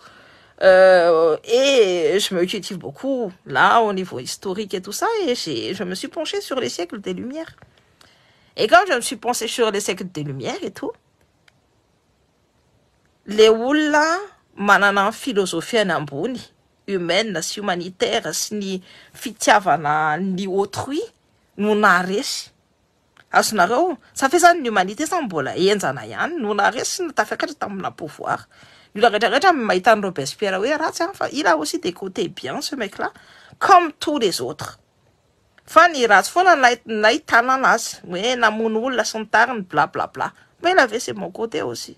euh, et je me cultive beaucoup là au niveau historique et tout ça et je me suis penchée sur les siècles des Lumières et quand je me suis penchée sur les siècles des Lumières et tout le olona manana philosophie humaine sy humanitaire sy fitiavana ny autrui no naharesy azonareo safe zany ny humanité zany mbola enjana ihany no tamina pouvoir ny olona hoe il a aussi des côtés bien ce mec là comme tous les autres fa ny ratsy foana nahitana anazy hoe namono olona bla bla bla mais il avait côté aussi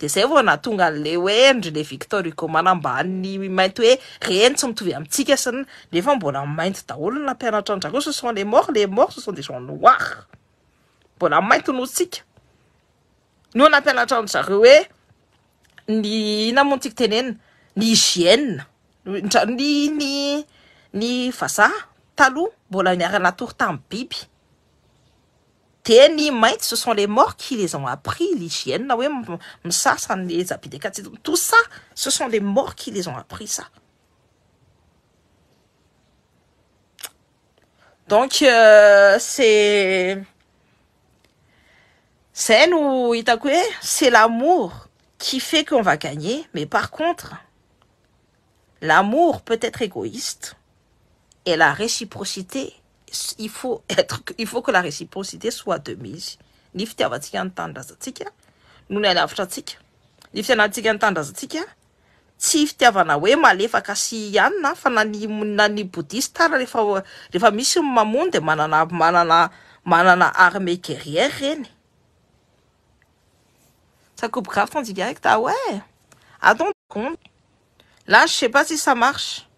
de zay vao na tonga an'le oendry le victorigo manambanny mainty hoe reny tsy mitovy amintsika sany lefa mbola mainty daholon nampianatra anyzareo sosont le mort les mort soson dejen noire mbola mainty notsika no nampianatra anryzareo hoe ny namontika tenenina ny giane ndra ny ny ny vaza taloha mbola miaranatory tamn'y biby ce sont les morts qui les ont appris l'hygiène ah ça, misasany les quatre, tout ça ce sont les morts qui les ont appris ça donc euh, c'est c'est nous hitako c'est l'amour qui fait qu'on va gagner mais par contre l'amour peut être égoïste et la réciprocité il faut, être, il faut que la réciprocité soit de mise nous n'avons pas tanindrazantsika no ny alavitratsika ny fiainantsika ny tanindrazantsika tsy fitiavana hoe malefaka sy ihanina fa na ny na ny bouddhiste ary rehefa rehefa misy mamono de manana manana manana armée guerrière rien ça coupe grave ton direct ah ouais attends compte là je sais pas si ça marche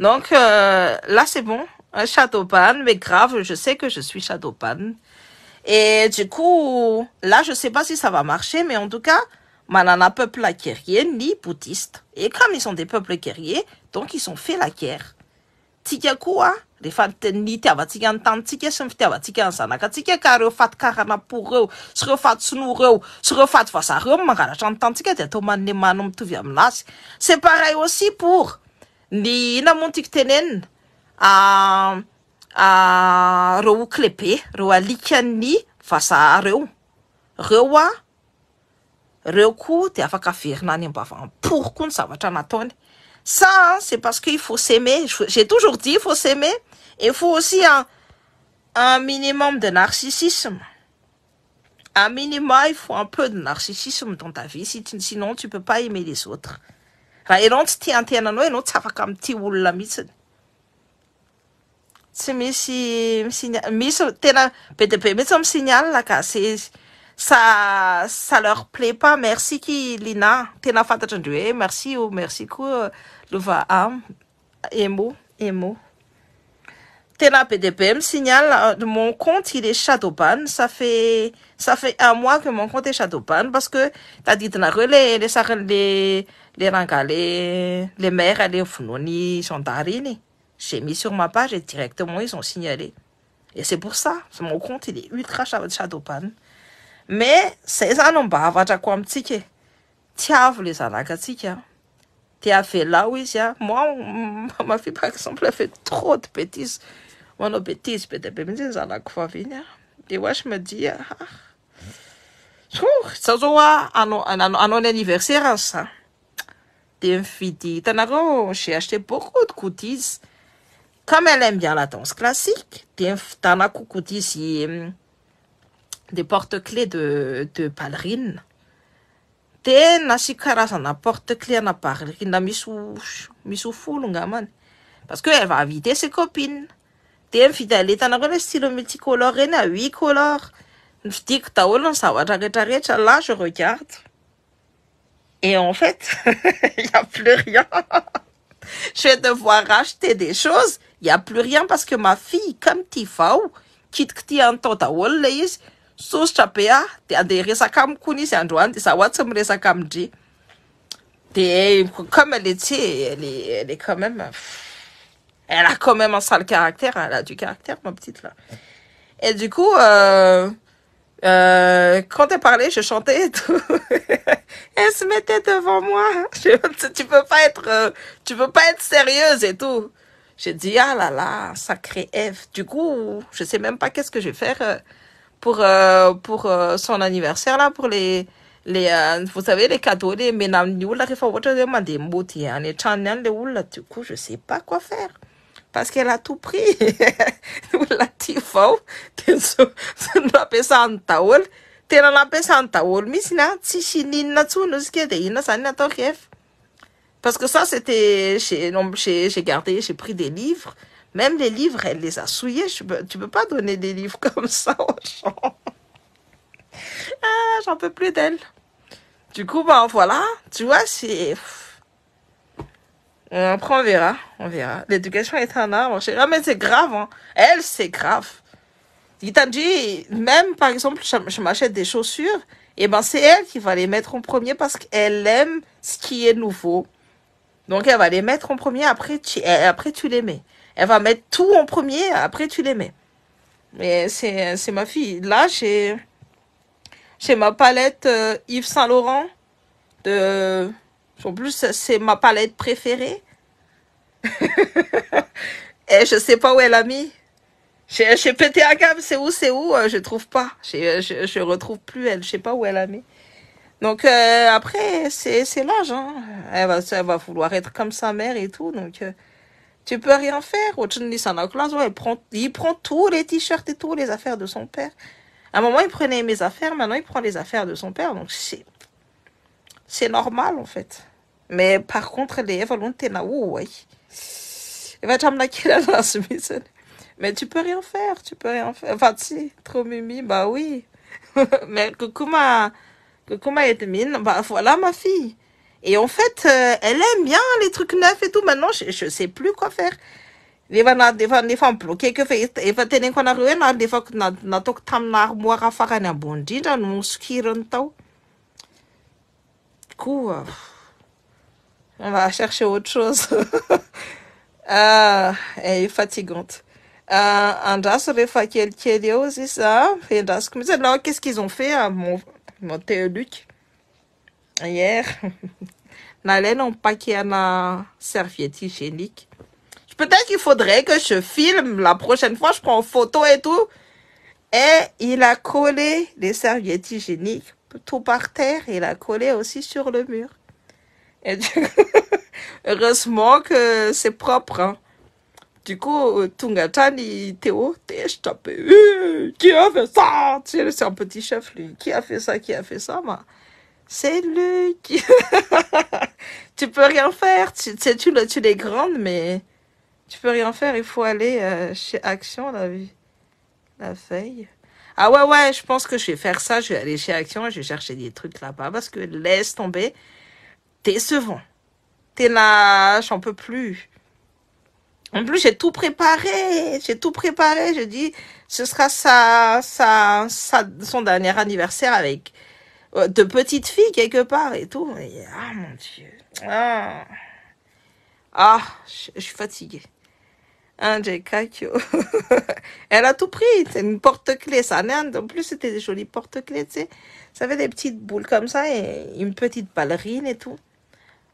donc euh, là c'est bon Shadowban, mais grave, je sais que je suis Shadowban. Et du coup, là, je sais pas si ça va marcher, mais en tout cas, Manana peuple la ni bouddhiste. Et comme ils sont des peuples guerriers, donc ils sont fait la guerre. Tika koa, les ni te avatika antantika sy mifity avatika anyzanakatsika ka reo faty karanapo reo sy reo faty sinoa reo sy reo faty de atao c'est pareil aussi pour ni inona moa reo oky lehibe reo alikan'ny vazaha reo reo a reo koa de afaka averina any am-bavampory koa zavatra ça c'est parce qu'il faut s'aimer j'ai toujours dit il faut s'aimer il faut aussi un, un minimum de narcissisme un minimum, il faut un peu de narcissisme dans ta vie si tu, sinon tu peux pas aimer les autres raha ianao tsy antenanao ianao tsy afaka tsy misy misinya misy tena be de be mihitsy amy signal ka se sa sa leur plaît pas merci ki lina tena fantatra andreo hoe merci o merci koa lova am emo emo tena be de be amy signal euh, mon compte il est shadowban ça fait ça fait un mois que mon compte est shadowban parce que tadidinareo le le saran'le le les le le maire le vonoany gendarme iny j'ai mis sur ma page et directement, ils ont signalé. Et c'est pour ça, mon compte, il est ultra Shadowpan. Mais c'est ça, non, bah, va quoi me ticket. Tiens, vous les anagatika. Hein. Tu as fait là, oui, ça. Moi, ma fille, par exemple, a fait trop de bêtises. Moi, nos bêtises, peut-être, mais c'est ça, la quoi, venir. Et moi, je me dis, ah. ah. Ça, à nos anniversaire, hein, ça. T'es un fiti. T'en as, oh, j'ai acheté beaucoup de goodies comme elle aime bien la danse classique, Tana Koukouti, si des porte-clés de, de ballerines, de n'a porte-clés na mis mis misou foule, gamin. Parce qu'elle va inviter ses copines. De fidèle, t'en as style multicolore, et à huit couleurs. Je dis que t'as oublié ça, là, je regarde. Et en fait, il n'y a plus rien. je vais devoir acheter des choses il n'y a plus rien parce que ma fille, comme Tifao, kit kiti antota olo le izy sosotrabe a de andeha resaka amiko ny kunis en de tu a comme comme elle était elle est, elle est quand même elle a quand même un sale caractère hein, elle a du caractère ma petite là et du coup euh, euh, quand elle parlait je chantais et tout elle se mettait devant moi je, tu peux pas être euh, tu peux pas être sérieuse et tout j'ai dit, ah là là, sacré F Du coup, je sais même pas qu'est-ce que je vais faire euh, pour, euh, pour euh, son anniversaire, là, pour les, les vous savez, les cadeaux, les ménages, du coup, je sais pas quoi faire. Parce qu'elle a tout pris. La tout, parce que ça, c'était chez, j'ai gardé, j'ai pris des livres. Même les livres, elle les a souillés. Tu ne tu peux pas donner des livres comme ça aux gens. Ah, j'en peux plus d'elle. Du coup, ben voilà, tu vois, c'est... Euh, après, on verra, on verra. L'éducation est un art, Je ah, mais c'est grave, hein. Elle, c'est grave. Il t'a dit, même par exemple, je m'achète des chaussures, et eh ben c'est elle qui va les mettre en premier parce qu'elle aime ce qui est nouveau. Donc elle va les mettre en premier, après tu, après tu les mets. Elle va mettre tout en premier, après tu les mets. Mais c'est ma fille. Là, j'ai ma palette euh, Yves Saint Laurent. De... En plus, c'est ma palette préférée. Et je sais pas où elle a mis. J'ai pété un c'est où, c'est où, euh, je trouve pas. Je, ne retrouve plus elle, je sais pas où elle a mis. Donc euh, après, c'est l'âge. Hein. Elle, va, elle va vouloir être comme sa mère et tout. Donc euh, tu peux rien faire. il prend, il prend tous les t-shirts et tous les affaires de son père. À un moment, il prenait mes affaires. Maintenant, il prend les affaires de son père. Donc c'est c'est normal en fait. Mais par contre, les volontés là, Il va Mais tu peux rien faire, tu peux rien faire. Enfin, si, trop mimi, bah oui. Mais coucou ma que elle était mine, bah voilà ma fille. Et en fait, euh, elle aime bien les trucs neufs et tout. Maintenant, je je sais plus quoi faire. Des fois, bloqué que fait. Et va tenir qu'on a rué, des fois, n'a pas tam na armoire à faire un bondi, dans mon ski rentau. Du coup, euh, on va chercher autre chose. ah, elle est fatigante. Euh, Andras aurait fait quelque chose, c'est ça. Et Andras, comme ça, alors, qu'est-ce qu'ils ont fait à euh, mon mon Luc. hier, n'allait non pas qu'il y en a serviette hygiénique. Peut-être qu'il faudrait que je filme la prochaine fois, je prends photo et tout. Et il a collé les serviettes hygiéniques tout par terre, il a collé aussi sur le mur. heureusement que c'est propre. Hein. Du coup, euh, Tungatan, il Théo, t'es qui a fait ça C'est un petit chef, lui. Qui a fait ça Qui a fait ça C'est lui qui... tu peux rien faire. Tu, sais, tu, tu les grandes, mais tu peux rien faire. Il faut aller euh, chez Action, la, la veille. Ah ouais, ouais, je pense que je vais faire ça. Je vais aller chez Action et je vais chercher des trucs là-bas. Parce que laisse tomber, décevant. T'es là, j'en peux plus. En plus, j'ai tout préparé, j'ai tout préparé. Je dis, ce sera sa, sa, son dernier anniversaire avec euh, deux petites filles quelque part et tout. ah mon dieu. Ah, ah je, suis fatiguée. Hein, Elle a tout pris. C'est une porte-clé, ça. En plus, c'était des jolies porte-clés, tu sais. Ça avait des petites boules comme ça et une petite ballerine et tout.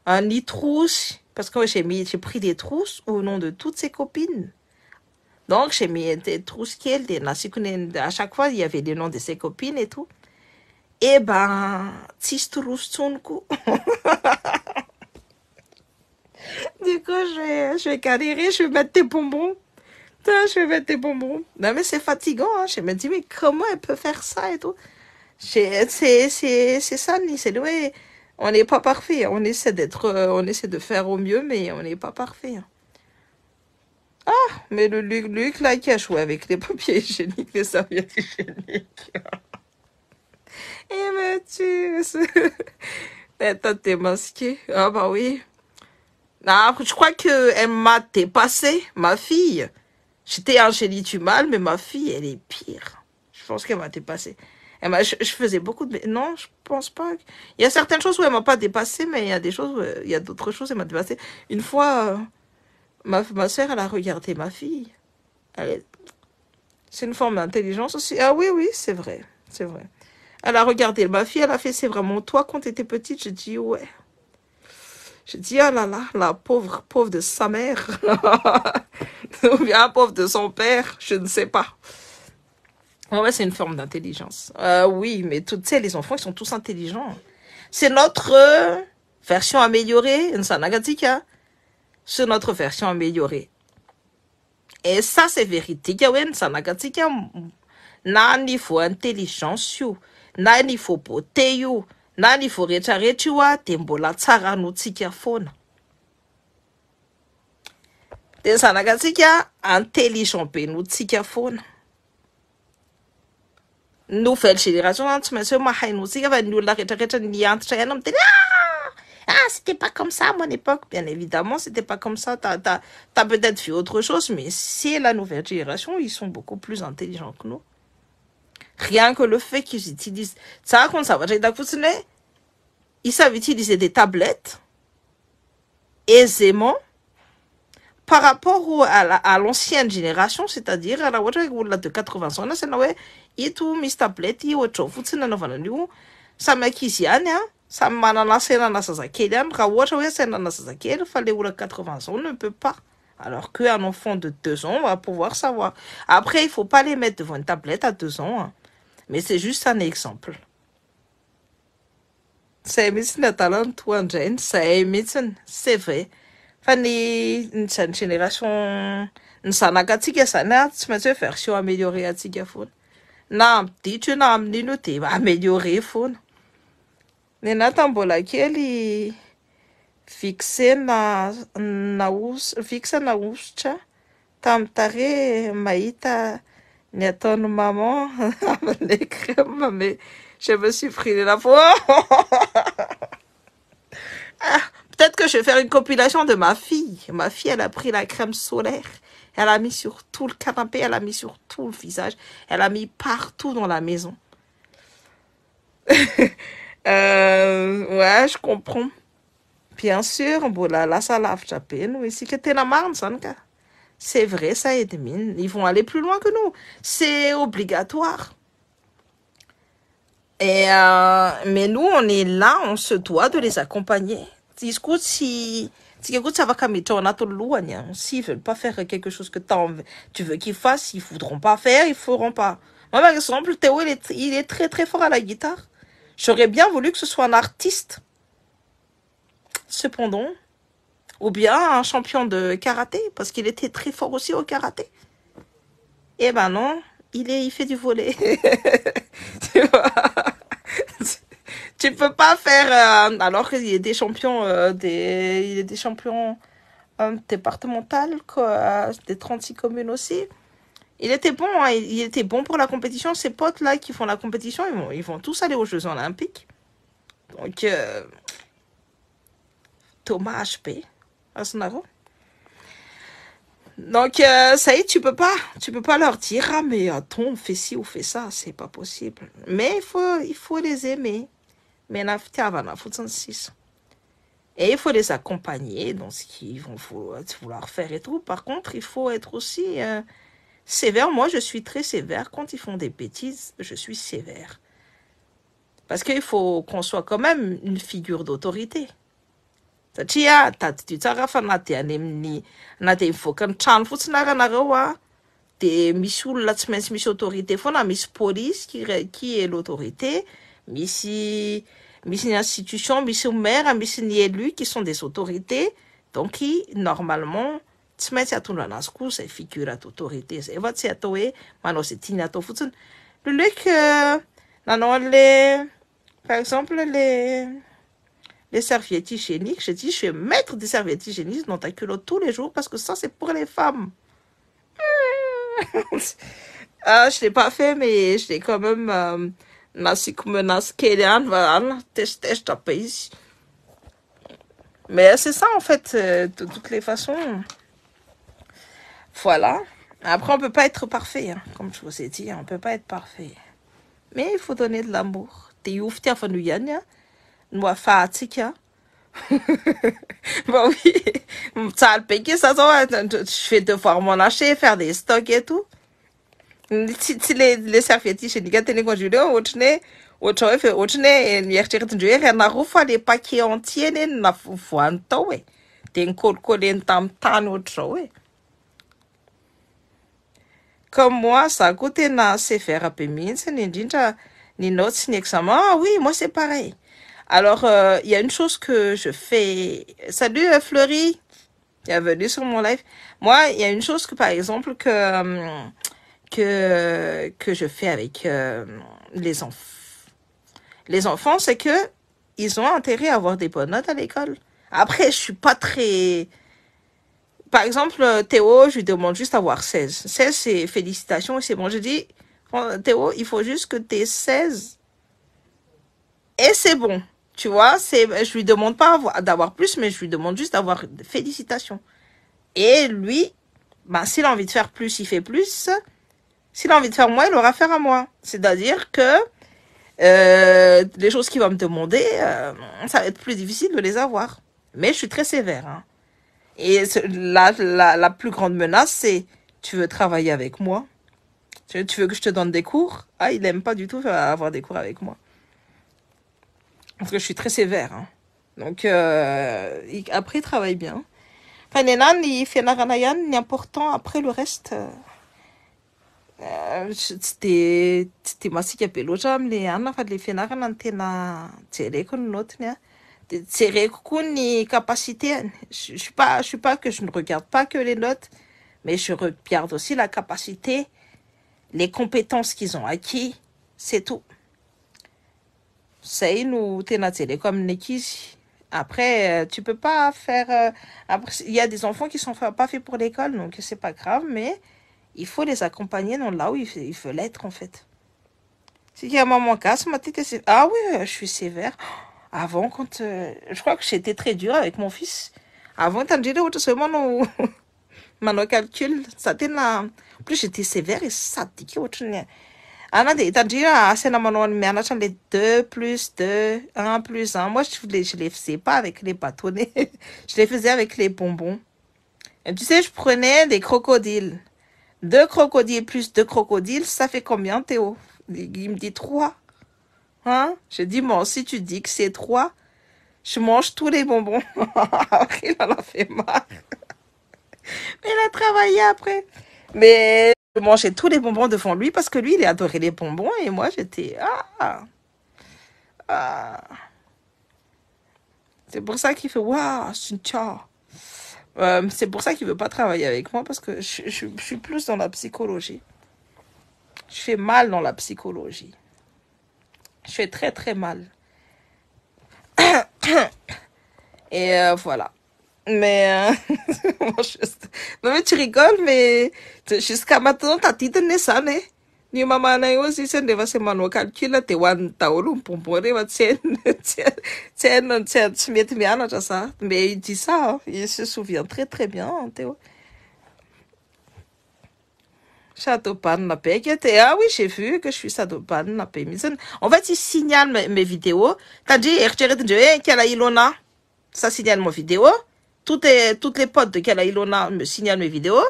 Un lit rouge. Parce que j'ai pris des trousses au nom de toutes ses copines. Donc, j'ai mis des trousses qu'elle, des à chaque fois, il y avait des noms de ses copines et tout. Et eh ben, six trousses coup. Du coup, je vais, je galérer, je vais mettre des bonbons. je vais mettre des bonbons. Non, mais c'est fatigant, hein. Je me dis, mais comment elle peut faire ça et tout? C'est, c'est, c'est, c'est ça, c'est, on n'est pas parfait. On essaie d'être, euh, on essaie de faire au mieux, mais on n'est pas parfait. Hein. Ah, mais le Luc, Luc, là, qui a joué avec les papiers hygiéniques, les serviettes hygiéniques. Et me tu Attends, t'es masqué. Ah, bah oui. Non, ah, je crois que elle m'a dépassé, ma fille. J'étais génie du mal, mais ma fille, elle est pire. Je pense qu'elle m'a dépassée. Eh ben, je, faisais beaucoup de. Non, je pense pas. Il y a certaines choses où elle m'a pas dépassé, mais il y a des choses, euh, il y a d'autres choses, où elle m'a dépassé. Une fois, euh, ma, ma soeur, elle a regardé ma fille. C'est une forme d'intelligence aussi. Ah oui, oui, c'est vrai. C'est vrai. Elle a regardé ma fille, elle a fait, c'est vraiment toi quand tu étais petite. Je dis, ouais. Je dis, ah là là, la pauvre, pauvre de sa mère. Ou bien pauvre de son père, je ne sais pas. Ouais, c'est une forme d'intelligence. Euh, oui, mais tu sais, les enfants, ils sont tous intelligents. C'est notre euh, version améliorée, Nsanagatika. C'est notre version améliorée. Et ça, c'est vérité. Nsanagatika, na faut intelligence, na faut beauté, na niveau tu vois tembola tsara no tsika fona. Nsanagatika, intelligent pe no tika Nouvelle hein. génération ah c'était pas comme ça à mon époque bien évidemment c'était pas comme ça t'as t'as peut-être vu autre chose mais c'est la nouvelle génération ils sont beaucoup plus intelligents que nous rien que le fait qu'ils utilisent ça ça ils savent utiliser des tablettes aisément par rapport à l'ancienne génération c'est-à-dire à la de 80 ans c'est-à-dire ito misy tableta io atrao fotsiny anaovana an'io samy ankizy ihany a samy manana sainana e zazakely ihany raha ohatra hoe sainana zazakely fa le ola quatre-vingts ans ne peut pas alors que un enfant de deux ans va pouvoir savoir après il faut pas les mettre devant une tablette à deux ans hein. mais c'est juste un exemple zay mihitsy ny adala ny toa indray ny zay mihitsiny c'est vrai fa ny nyzany génération ny zanaka atsika zany a tsy maintsy hoe version améliorée atsika foana na petit tu io na amin'ino io de ameliore foana ny ana tamin'ny mbola kely fixe na na os- fixe na osotra tamin'ny tare mahita ny maman la crème je me suis pris la voix ah, peut-être que je vais faire une compilation de ma fille ma fille elle a pris la crème solaire elle a mis sur tout le canapé, elle a mis sur tout le visage, elle a mis partout dans la maison. Euh, ouais, je comprends. Bien sûr, là ça lave ici que la marne, C'est vrai, ça aide mine. Ils vont aller plus loin que nous. C'est obligatoire. Et euh, mais nous, on est là, on se doit de les accompagner. Discours si si ça va en as veulent pas faire quelque chose que tu veux qu'ils fassent, ils voudront pas faire, ils feront pas. Moi, par exemple, Théo, il est, très très fort à la guitare. J'aurais bien voulu que ce soit un artiste. Cependant, ou bien un champion de karaté, parce qu'il était très fort aussi au karaté. Eh ben non, il, est, il fait du volet. tu vois tu peux pas faire euh, alors qu'il est des champions euh, des il des champions euh, quoi des 36 communes aussi il était bon hein, il, était bon pour la compétition ses potes là qui font la compétition ils vont ils vont tous aller aux jeux olympiques donc Thomas HP à avant. donc ça y est tu peux pas tu peux pas leur dire ah mais attends fais ci ou fais ça c'est pas possible mais il faut il faut les aimer mena fitiavana fotsiny sisa et il faut les accompagner dans ce qu'ils vont vouloir, euh, vouloir, faire et tout. Par contre, il faut être aussi euh, sévère. Moi, je suis très sévère. Quand ils font des bêtises, je suis sévère. Parce qu'il faut qu'on soit quand même une figure d'autorité. satria tadidio tsara fa na dia any amin'ny na dia mivoaka ny trano fotsiny ara nareo a de misy olona tsy maintsy misy autorité foana misy police qui, qui est l'autorité misy mais une institution, mais une maire, mais une élue qui sont des autorités, donc qui, normalement, tsy autorités atondra c'est figure d'autorité zay fa tsy à toi, eh? manao zay tiany atao fotsiny que euh, nanao les, par exemple les les serviettes hygiéniques je dis je vais mettre des serviettes hygiéniques dans ta culotte tous les jours parce que ça c'est pour les femmes ah, je l'ai pas fait mais je l'ai quand même euh, menace mais c'est ça en fait euh, de toutes les façons voilà après on peut pas être parfait hein, comme je vous ai dit on peut pas être parfait mais il faut donner de l'amour ouf, de hein. moi hein. bah oui le piqué ça ça je fais devoir mon lâcher faire des stocks et tout sy tsy le le seritgeiatene onle ohatr'ny hoe ohtraoe fa ohtran'ny hoe eh, mieritreritindreeryanaroa fa le paquet entiern eny navoany tao e de nkôlikôl enytatyo eoa koateasevet be hiitsn indrindra ninaosy nyeame ah ui moi 'epareala euh, oueje fais salutfleuri euh, dvenu sur monlife moi ia uny choseue par exemple que, que je fais avec euh, les, enfants. les enfants, c'est que ils ont intérêt à avoir des bonnes notes à l'école. Après, je suis pas très... Par exemple, Théo, je lui demande juste d'avoir 16. 16, c'est félicitations et c'est bon. Je dis, Théo, il faut juste que tu aies 16. Et c'est bon. Tu vois, c'est, je lui demande pas d'avoir plus, mais je lui demande juste d'avoir félicitations. Et lui, ben, s'il a envie de faire plus, il fait plus. S'il a envie de faire moi, il aura affaire à moi. C'est-à-dire que euh, les choses qu'il va me demander, euh, ça va être plus difficile de les avoir. Mais je suis très sévère. Hein. Et la, plus grande menace, c'est tu veux travailler avec moi tu, veux que je te donne des cours Ah, il n'aime pas du tout avoir des cours avec moi. Parce que je suis très sévère. Hein. Donc, euh, après, il travaille bien. Enfin, ni il fait Naranayan, important après le reste. Eh, tsy de tsy de masika be loatra am'lay alina fa le fianarana no tena jereko ny notiny a de jereko koa ny capacité je suis pas je suis pas que je ne regarde pas que les notes mais je regarde aussi la capacité les compétences qu'ils ont acquis c'est tout zay no tena jereko amin'ny ankizy après euh, tu peux pas faire euh, après il y a des enfants qui sont pas faits pour l'école donc c'est pas grave mais il faut les accompagner non là où ils veulent être, en fait. Si il y a un moment casse, ma Ah oui, je suis sévère. Avant, quand... Euh, je crois que j'étais très dure avec mon fils. Avant, t'as dit, tout oh, seulement, où maintenant calcul, ça t'est là... plus, j'étais sévère et ça dit que autre non t'as dit, ah, c'est la mano, mais les 2 plus 2, 1 plus 1. Moi, je les, je les faisais pas avec les bâtonnets. je les faisais avec les bonbons. Et tu sais, je prenais des crocodiles. Deux crocodiles plus deux crocodiles, ça fait combien, Théo Il me dit trois. Hein J'ai dit, moi, si tu dis que c'est trois, je mange tous les bonbons. il en a fait marre. Mais il a travaillé après. Mais je mangeais tous les bonbons devant lui parce que lui, il adorait les bonbons et moi, j'étais... Ah, ah! C'est pour ça qu'il fait, waouh, c'est une tchao. Euh, c'est pour ça qu'il veut pas travailler avec moi parce que je, suis plus dans la psychologie. Je fais mal dans la psychologie. Je fais très très mal. Et euh, voilà. Mais, euh, non mais tu rigoles, mais jusqu'à maintenant, t'as dit de ça, mais ny mamanay eo izy isany rehefa sy manao calcul de hoaniny daholo ny bonbon rehefa tsy haintsy c'est tsy hainy tsy mety mianatra za mais il dit ça il se souvient très très bien teo Shadowban Et ah oui, j'ai vu que je suis Shadowban En fait, il signale mes, mes vidéos. T'as dit, Kala Ilona. Ça signale mon vidéo. Toutes toutes les potes de Kala Ilona me signalent mes vidéos.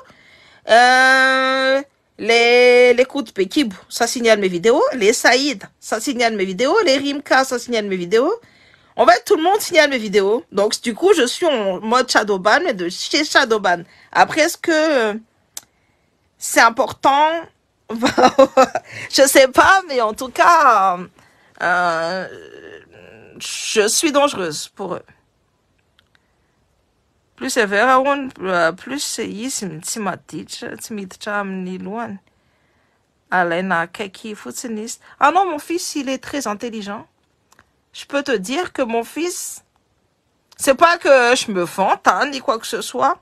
Euh, les, les Pekib ça signale mes vidéos. Les Saïd, ça signale mes vidéos. Les Rimka, ça signale mes vidéos. En fait, tout le monde signale mes vidéos. Donc, du coup, je suis en mode Shadowban, mais de chez Shadowban. Après, est-ce que euh, c'est important Je sais pas, mais en tout cas, euh, je suis dangereuse pour eux plus sévère ahoany plus e izy tsy maditra tsy miditra amin'ny lohany alaina akaiky fotsiny izy ah non mon fils il est très intelligent je peux te dire que mon fils c'est pas que je me vante hein, ni quoi que ce soit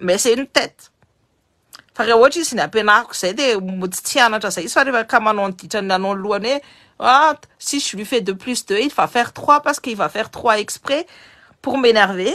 mais c'est une tête fa reha ohatra izy ny ampianariko zay de tsy tianatra zay izy fa rehefa ka manao ny ditrany nanao ny ah si je lui fais de plus de il va faire trois parce qu'il va faire trois exprès pour m'énerver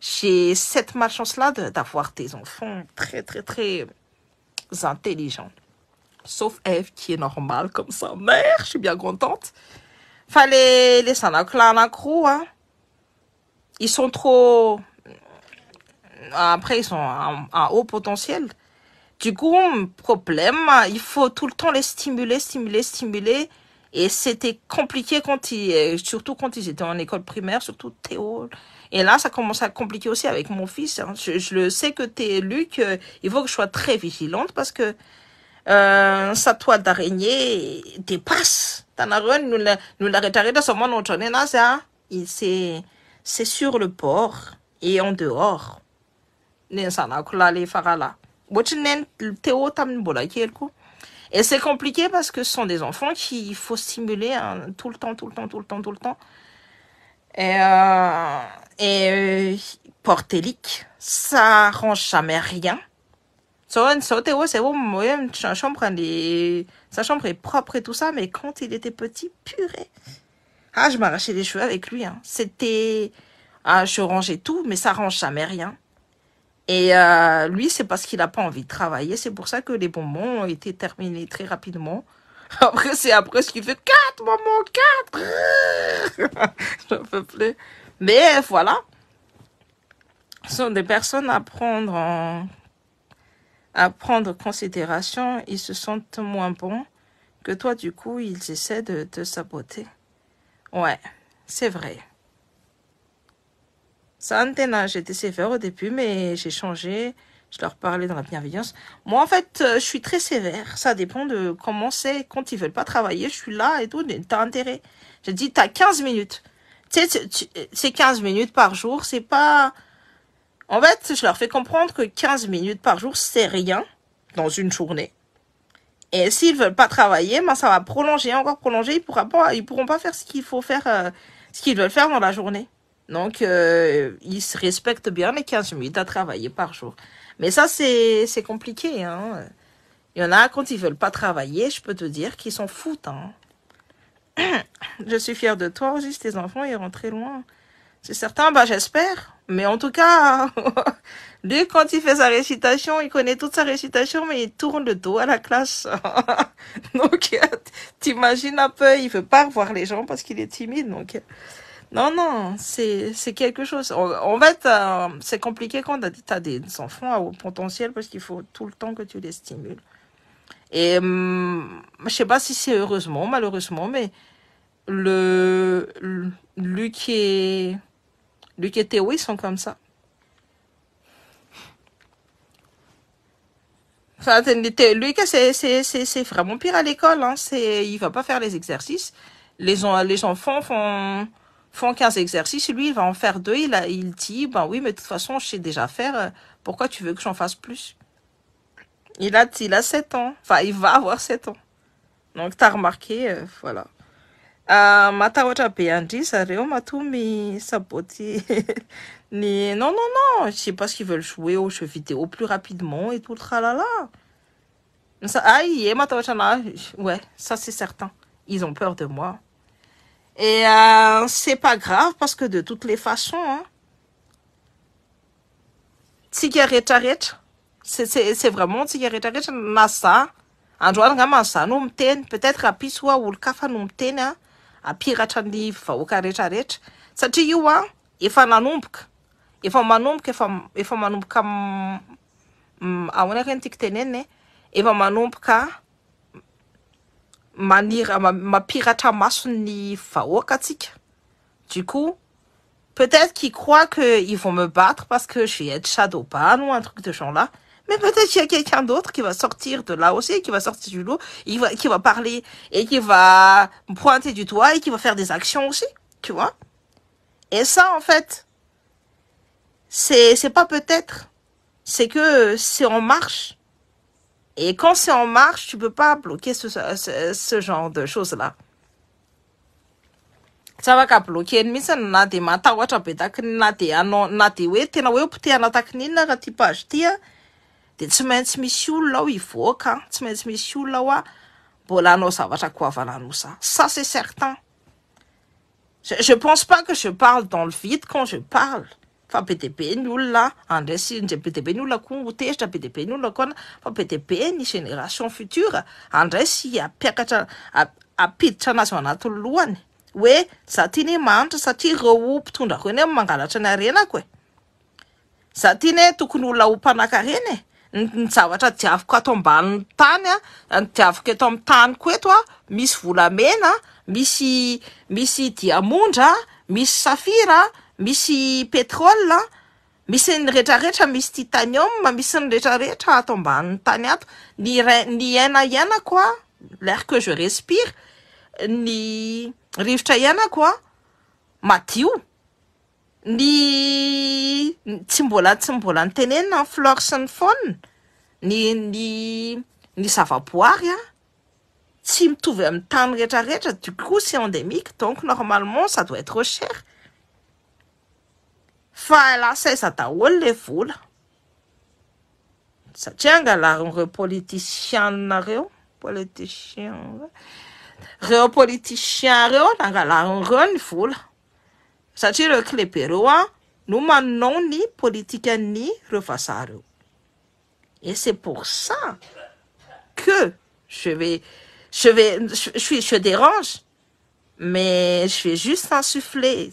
j'ai cette malchance-là d'avoir des enfants très, très, très intelligents. Sauf Eve, qui est normale comme sa mère. Je suis bien contente. Fallait les en crew, hein. Ils sont trop... Après, ils sont un haut potentiel. Du coup, problème, il faut tout le temps les stimuler, stimuler, stimuler. Et c'était compliqué quand ils, euh, surtout quand ils étaient en école primaire, surtout Théo, et là, ça commence à compliquer aussi avec mon fils. Hein. Je, le sais que tu es Luc. il faut que je sois très vigilante parce que euh, sa toile d'araignée dépasse. Tanaron nous C'est sur le port et en dehors. Et c'est compliqué parce que ce sont des enfants qu'il faut stimuler hein, tout le temps, tout le temps, tout le temps, tout le temps et euh, euh, portélique, ça range jamais rien. Sa chambre, est... Sa chambre est propre et tout ça, mais quand il était petit, purée. Ah, je m'arrachais les cheveux avec lui. Hein. C'était... Ah, je rangeais tout, mais ça range jamais rien. Et euh, lui, c'est parce qu'il n'a pas envie de travailler. C'est pour ça que les bonbons ont été terminés très rapidement. Après, c'est après ce qu'il fait 4, maman, 4 ne peux plus. Mais voilà. Ce sont des personnes à prendre en, à prendre considération. Ils se sentent moins bons que toi, du coup, ils essaient de te saboter. Ouais, c'est vrai. Ça, j'ai j'étais sévère au début, mais j'ai changé. Je leur parlais dans la bienveillance. Moi, en fait, euh, je suis très sévère. Ça dépend de comment c'est. Quand ils veulent pas travailler, je suis là et tout. as intérêt. Je dis, tu as 15 minutes. Tu sais, c'est 15 minutes par jour. C'est pas... En fait, je leur fais comprendre que 15 minutes par jour, c'est rien dans une journée. Et s'ils veulent pas travailler, ben ça va prolonger, encore prolonger. Ils pourront pas, ils pourront pas faire ce qu'il faut faire, euh, ce qu'ils veulent faire dans la journée. Donc, euh, ils se respectent bien les 15 minutes à travailler par jour. Mais ça, c'est compliqué. Hein. Il y en a, quand ils veulent pas travailler, je peux te dire qu'ils s'en foutent. Hein. je suis fière de toi, juste tes enfants ils iront très loin. C'est certain, bah j'espère. Mais en tout cas, lui, quand il fait sa récitation, il connaît toute sa récitation, mais il tourne le dos à la classe. donc, t'imagines un peu, il veut pas revoir les gens parce qu'il est timide. Donc, non, non, c'est quelque chose. En, fait, euh, c'est compliqué quand tu as, des enfants à haut potentiel parce qu'il faut tout le temps que tu les stimules. Et hum, je sais pas si c'est heureusement, malheureusement, mais le, Luc et Luc et Théo, ils sont comme ça. lui Luc, c'est vraiment pire à l'école. Hein. Il va pas faire les exercices. Les, les enfants font font 15 exercices, lui, il va en faire deux, il, a, il dit, ben oui, mais de toute façon, je sais déjà faire, euh, pourquoi tu veux que j'en fasse plus il a, il a 7 ans, enfin, il va avoir 7 ans. Donc, t'as remarqué, euh, voilà. Euh, hein, non non non je sais pas ce qu'ils veulent jouer aux jeux vidéo plus rapidement et tout le tralala ouais ça c'est certain ils ont peur de moi et euh, c'est pas grave parce que de toutes les façons, hein, cigarette arrête, c'est c'est c'est vraiment cigarette arrête, nasa, androan ça nous mten, peut-être à pisoa ou le café nous a hein. à piratandi, fa ou karet arrête, ça te you, hein, et fa nanombk, et fa manombk, et fa manombk, awana kentik tenene, un nombre manombk, hein ma ma maso ny du coup peut-être qu'ils croient qu'ils vont me battre parce que je vais être pas ou un truc de genre là mais peut-être qu'il y a quelqu'un d'autre qui va sortir de là aussi, qui va sortir du lot, qui va, qui va parler et qui va me pointer du doigt et qui va faire des actions aussi, tu vois. Et ça, en fait, c'est, c'est pas peut-être. C'est que c'est en marche. Et quand c'est en marche, tu peux pas bloquer ce, genre de choses-là. Ça Ça bloquer. Hein. Mais hein. ça na de na de na de va bloquer de ça c'est certain je pense pas que je parle dans le vide quand je parle be debe ny olona andrasy na be debe ny olona koaotezitra be debe nyolona kona fabe debe nytandra sy apiakatraapiditra an'azy ao anatin lohany oe za tiny manitra satria reo o mpitondrako enymangalatra ny aenako eza tnye tokony olona ompanankarenye navatra diavika atobaniny tanya ny diavika eto am'ny tany ko etoa misy volamena misy misy diamondra misy safira misy pétrolea ah. misy nyretraretra misy titaniom ma misy ny retrarehetra atombaniny tany ato ny r- ny ena iainako a ah. l'ar que je respire ny rivotra ianako a ah. madio ny tsy mbola tsy mbola nyteneninany fler sy ny fonina ny ny ny zava-boary a tsy mitovy amin'ny tany rehetrarehetra ducousy andemique donc normalement sa doat rechere ça la se sa ta ou le un Satria angalariny reo politicien, reo politisian reo politisian reo nangalarindreo vola tient reo clé reo le no Nous ny ni politique ni reo et c'est pour ça que je vais je vais je, je, je dérange mais je vais juste insuffler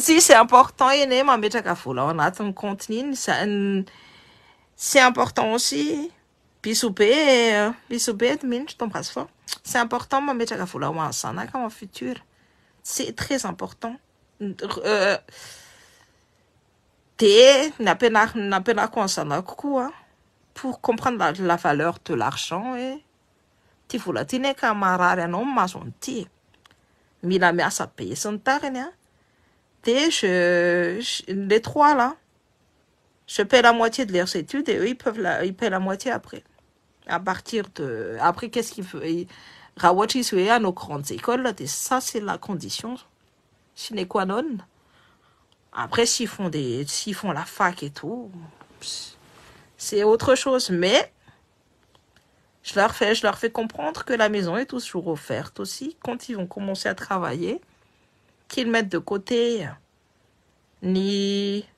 si c'est important eny mametraka vola ao on conteny iny zany c'est important aussi souper euh, puis piso be minitry tombazy fô c'est important mametraka vola ho azo zanaka ma futur c'est très important de nampianar- nampianariko any zanako koa pour comprendre la, la valeur de l'argent e ty vola ty neka marary anao mahazo anyity mila la be paye son tariny hein. a je, les trois là, je paie la moitié de leurs études et eux, ils, peuvent la, ils paient la moitié après. À partir de... Après, qu'est-ce qu'ils veulent à nos grandes écoles, et ça, c'est la condition sine qua non. Après, s'ils font, des, s'ils font la fac et tout, c'est autre chose. Mais je leur, fais, je leur fais comprendre que la maison est toujours offerte aussi. Quand ils vont commencer à travailler, qu'ils mettent de côté ni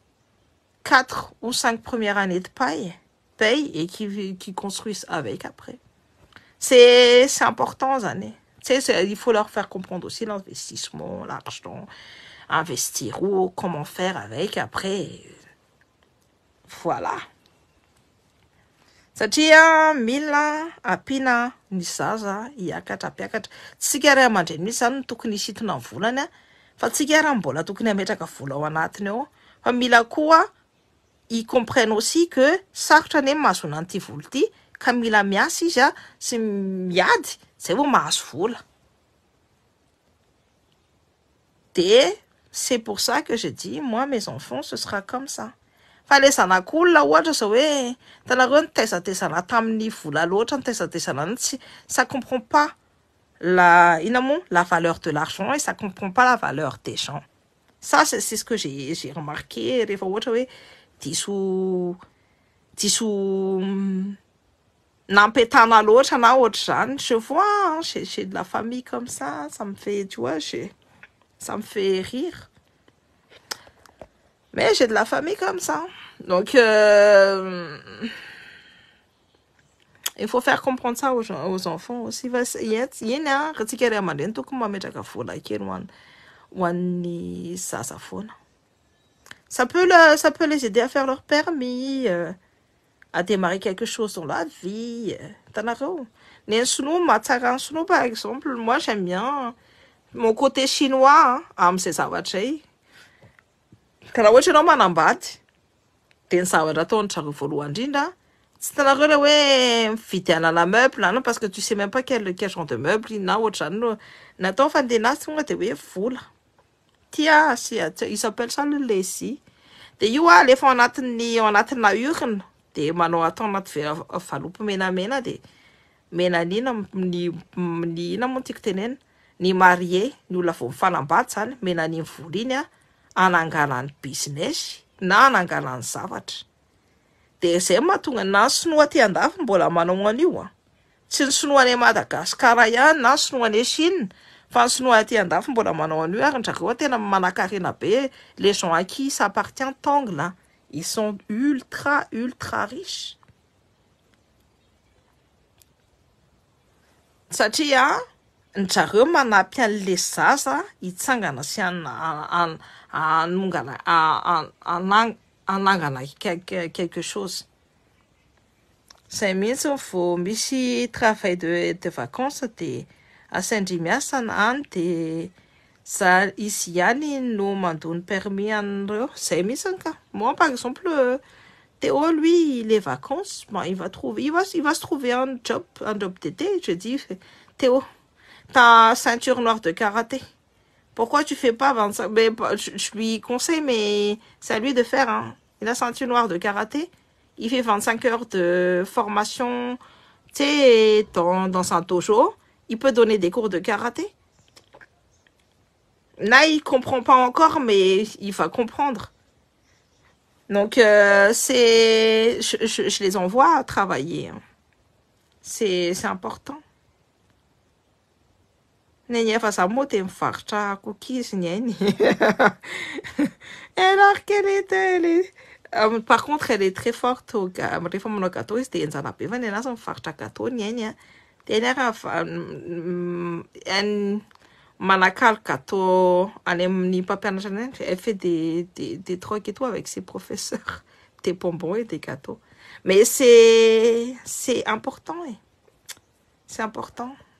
quatre ou cinq premières années de paille, paye et qui, construisent avec après. C'est important, Zané. Il faut leur faire comprendre aussi l'investissement, l'argent, investir où, comment faire avec après. Voilà. Satia, mila Apina, Nisaza, zaza hiakatra ampiakatra tsy karaha aman-dreny tokony fa tsy ka raha mbola tokony hametraka vola ao anatiny ao fa mila koa i comprenne ossi que sarotra anen mahazona nyity volo ty ka mila miasa izy a sy miady zay vo mahazo vola de c'e pour a que je di moi mes enfants sesra koma fa le zanak'olona ohatra zao hoe tanareo notazatezana tamin'ny vola loatra nitezatezana an tsy sacompren pas la, la valeur de l'argent et ça comprend pas la valeur des gens. Ça, c'est ce que j'ai remarqué. Mm, autre Je vois, hein, j'ai de la famille comme ça, ça me fait, tu vois, ça me fait rire. Mais j'ai de la famille comme ça. Donc, euh, il faut faire comprendre ça aux, gens, aux enfants aussi y en a raha tsika iray aman tout comme mametraka vola kely hoan hoan'ny zaza foana ça peut ça peut les aider à faire leur permis euh, à démarrer quelque chose dans la vie tanareo ny sinoa mahatsara ny par exemple moi j'aime bien mon côté chinois chez zavatra y karaha ohatra ianao manambady de ny zavatra ataony zareo voalohany indrindra hein. tsy tanake le hoe mividianana meuble parcue osé mmaeeen de meuble inna otr zany onatfeazyonga deoevolatiasyiapel salei de io a lefa natiny anatiarina de manao at anatyvalopy menamena de menan'ina nnyina mon tiako tenena ny marie ny olono vao mifanambaty zany menaniny vola iny a anangana ny busines na anangana ny zavatra de zay mahatonga na ny sonoa ty andafy mbola manao an'ioa ah. tsy ny sonoa ane madagasikara ihany na ny sono ane chie fa ny sonoa tyandafy mbola manao an'io ary ndrareo atena manakarena be legen aqui s appartien tangle ah. i sont ultra ultra riche satria nrareo manampy an'le zaza hitsangana sy ana a-anongana -anagny en quelque, quelque chose. c'est Zay faux mais si travail de de saint saint saint miasana ça de y nous ihany no un permis c'est mis en cas moi par exemple Théo, lui, les vacances, bon, il, va trouver, il, va, il va se trouver un job, un job d'été. Je dis, Théo, ta ceinture noire de karaté. Pourquoi tu fais pas 25 mais, ben, je, lui conseille, mais c'est à lui de faire. Hein. Il a ceinture noire de karaté. Il fait 25 heures de formation tu sais, dans, un dojo. Il peut donner des cours de karaté. Là, il comprend pas encore, mais il va comprendre. Donc, euh, c'est, je, les envoie à travailler. Hein. C'est important neny efa za moa de mivarotra cookies ny ainy alors qu'elle était elle Um, par contre elle est très forte au ga rehefa manao gâteau izy de enjanabe va ny anazy mivarotra gâteau ny ainy hein. a de ny araha manakalo gâteau any amin'ny mpampianatra ny any elle fait des des des trocs et tout avec ses professeurs des bonbons et des gâteaux mais c'est c'est important e c'est important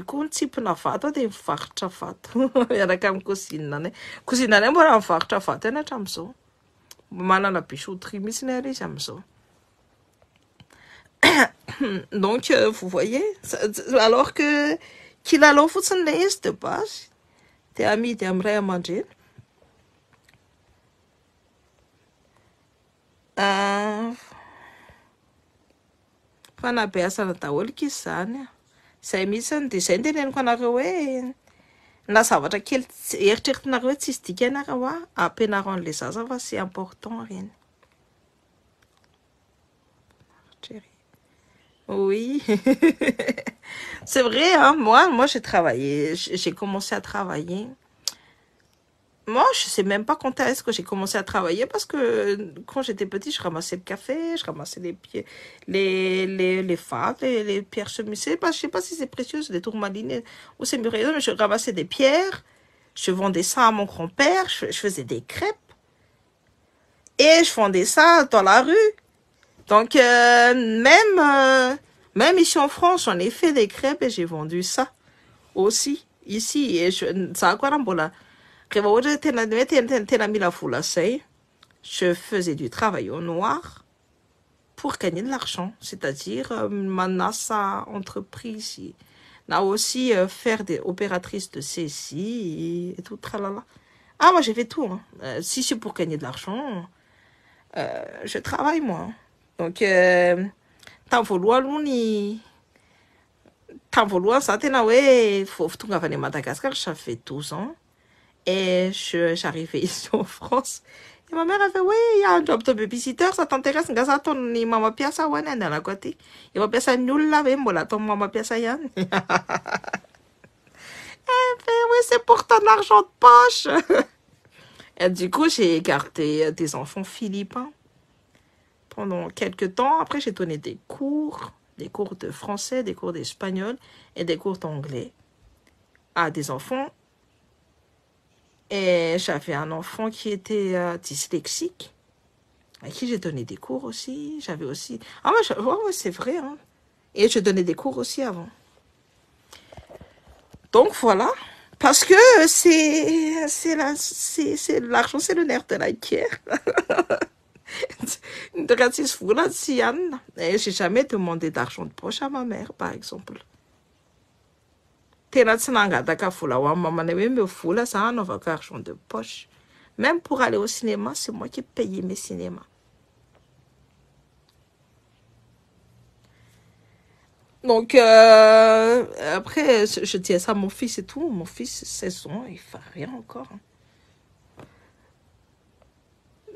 ekoa ntsipina vato a de mivarotra vato iaraka ami'y kosi anay kosinanay mbolah mivarotra vato eny hatram'izao manana bicautri mihisy na are izy amizao donc euh, vovoye alor que kilalo fotsiny le izy de base de midy ami''ray aman-dreny fanabeasana daholokizy zany izay mihitsiny de izay nteneniko anareo hoe na zavatra kely eritreritinareo tsisy dikana raha hoa ampianaro an'la zaza fa sy important reny oui c'est vrai hein moi moi j'ai travaillé j'ai commencé à travailler moi, je sais même pas quand est-ce que j'ai commencé à travailler parce que quand j'étais petite, je ramassais le café, je ramassais les pieds, les, les, les faves, les, les pierres chemisées. pas je sais pas si c'est précieux, des tourmalines ou c'est murillon, mais je ramassais des pierres. Je vendais ça à mon grand-père. Je, faisais des crêpes. Et je vendais ça dans la rue. Donc, euh, même, euh, même ici en France, j'en ai fait des crêpes et j'ai vendu ça aussi. Ici, et je, ça a quoi là Refa ohatra tena là tena mila là c'est je faisais du travail au noir pour gagner de l'argent, c'est-à-dire euh, ma NASA entreprise, là aussi euh, faire des opératrices de saisie et tout tralala. Ah moi j'ai fait tout. Hein. Euh, si c'est pour gagner de l'argent, je travaille moi. Donc tant vouloir l'uni. Tant vouloir ça t'es là ouais. Faut tout gagner Madagascar, ça fait 12 ans. Et je, j'arrivais ici en France. Et ma mère, elle fait, oui, il y a un job de babysitter, ça t'intéresse, maman Et ma piasa, nous l'avait, moi, ton maman yann. Elle fait, oui, c'est pour ton argent de poche. Et du coup, j'ai écarté euh, des enfants philippins pendant quelques temps. Après, j'ai donné des cours, des cours de français, des cours d'espagnol et des cours d'anglais à des enfants et j'avais un enfant qui était euh, dyslexique, à qui j'ai donné des cours aussi. J'avais aussi... Ah moi c'est vrai. Hein. Et je donnais des cours aussi avant. Donc voilà. Parce que c'est l'argent, c'est le nerf de la guerre. Regarde, c'est J'ai jamais demandé d'argent de poche à ma mère, par exemple de poche même pour aller au cinéma c'est moi qui paye mes cinémas. Donc, euh, après, je tiens ça à mon fils et tout. Mon fils, 16 ans, il ne fait rien encore. Hein.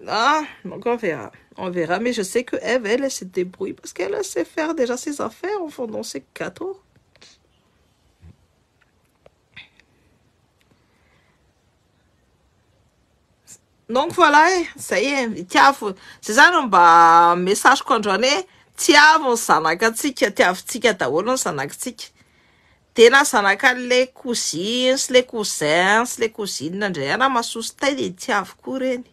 Ah, donc on verra. On verra. Mais je sais que Eve, elle, elle se débrouille parce qu'elle sait faire déjà ses affaires en dans ses 14 donk folah e zay e tiavo zay zany no mba messagyko androany hoe ti avo n zanakatsika tiavintsika daholo n zanaktsika tena zanaka le kozin sy le koin sy le oin ndray anah masoso tay de tiavkoa reny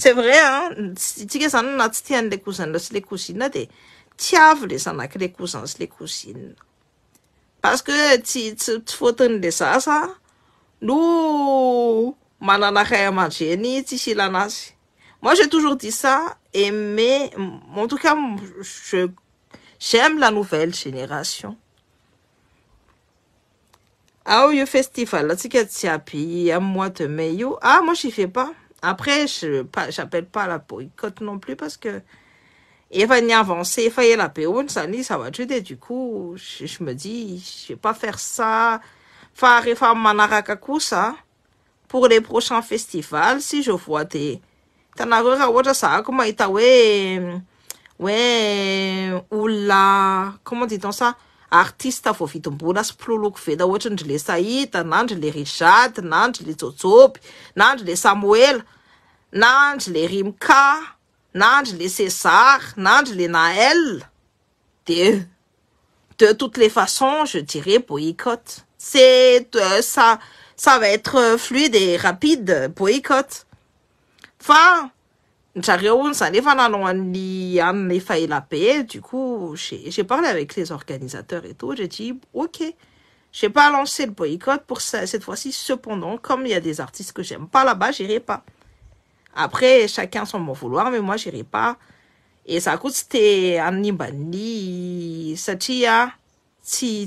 ce vrayn tsika zany natsy tian'le kozin sy le kozia de tiav le zanaky le koin s le oinparceke tsystsy foton'le zasa no manana ray aman ni tsy hilana moi j'ai toujours dit ça et mais en tout cas je j'aime la nouvelle génération ao ah, io festival atsika jiaby amin'ny mois de mai ah moi j'y fais pas après je pas j'appelle pas la boycott non plus parce que va ny avancé efa ela be ony zany ni ça va de du coup je, me dis je vais pas faire ça fa rehefa manaraka kosa pour les prochains festivals, si je vois des... as comment ça comment ouais, ouais, ou la, comment dit-on ça? artiste le les le richad les le Samuel, rimka les césar de de toutes les façons je dirais boycott c'est euh, ça ça va être euh, fluide et rapide pour euh, boycott. Enfin, du coup, j'ai parlé avec les organisateurs et tout. J'ai dit, OK, je vais pas lancer le boycott pour ça, cette fois-ci. Cependant, comme il y a des artistes que j'aime pas là-bas, j'irai pas. Après, chacun son bon vouloir, mais moi, j'irai pas. Et ça coûte, c'était un ni-ban-ni, Ça si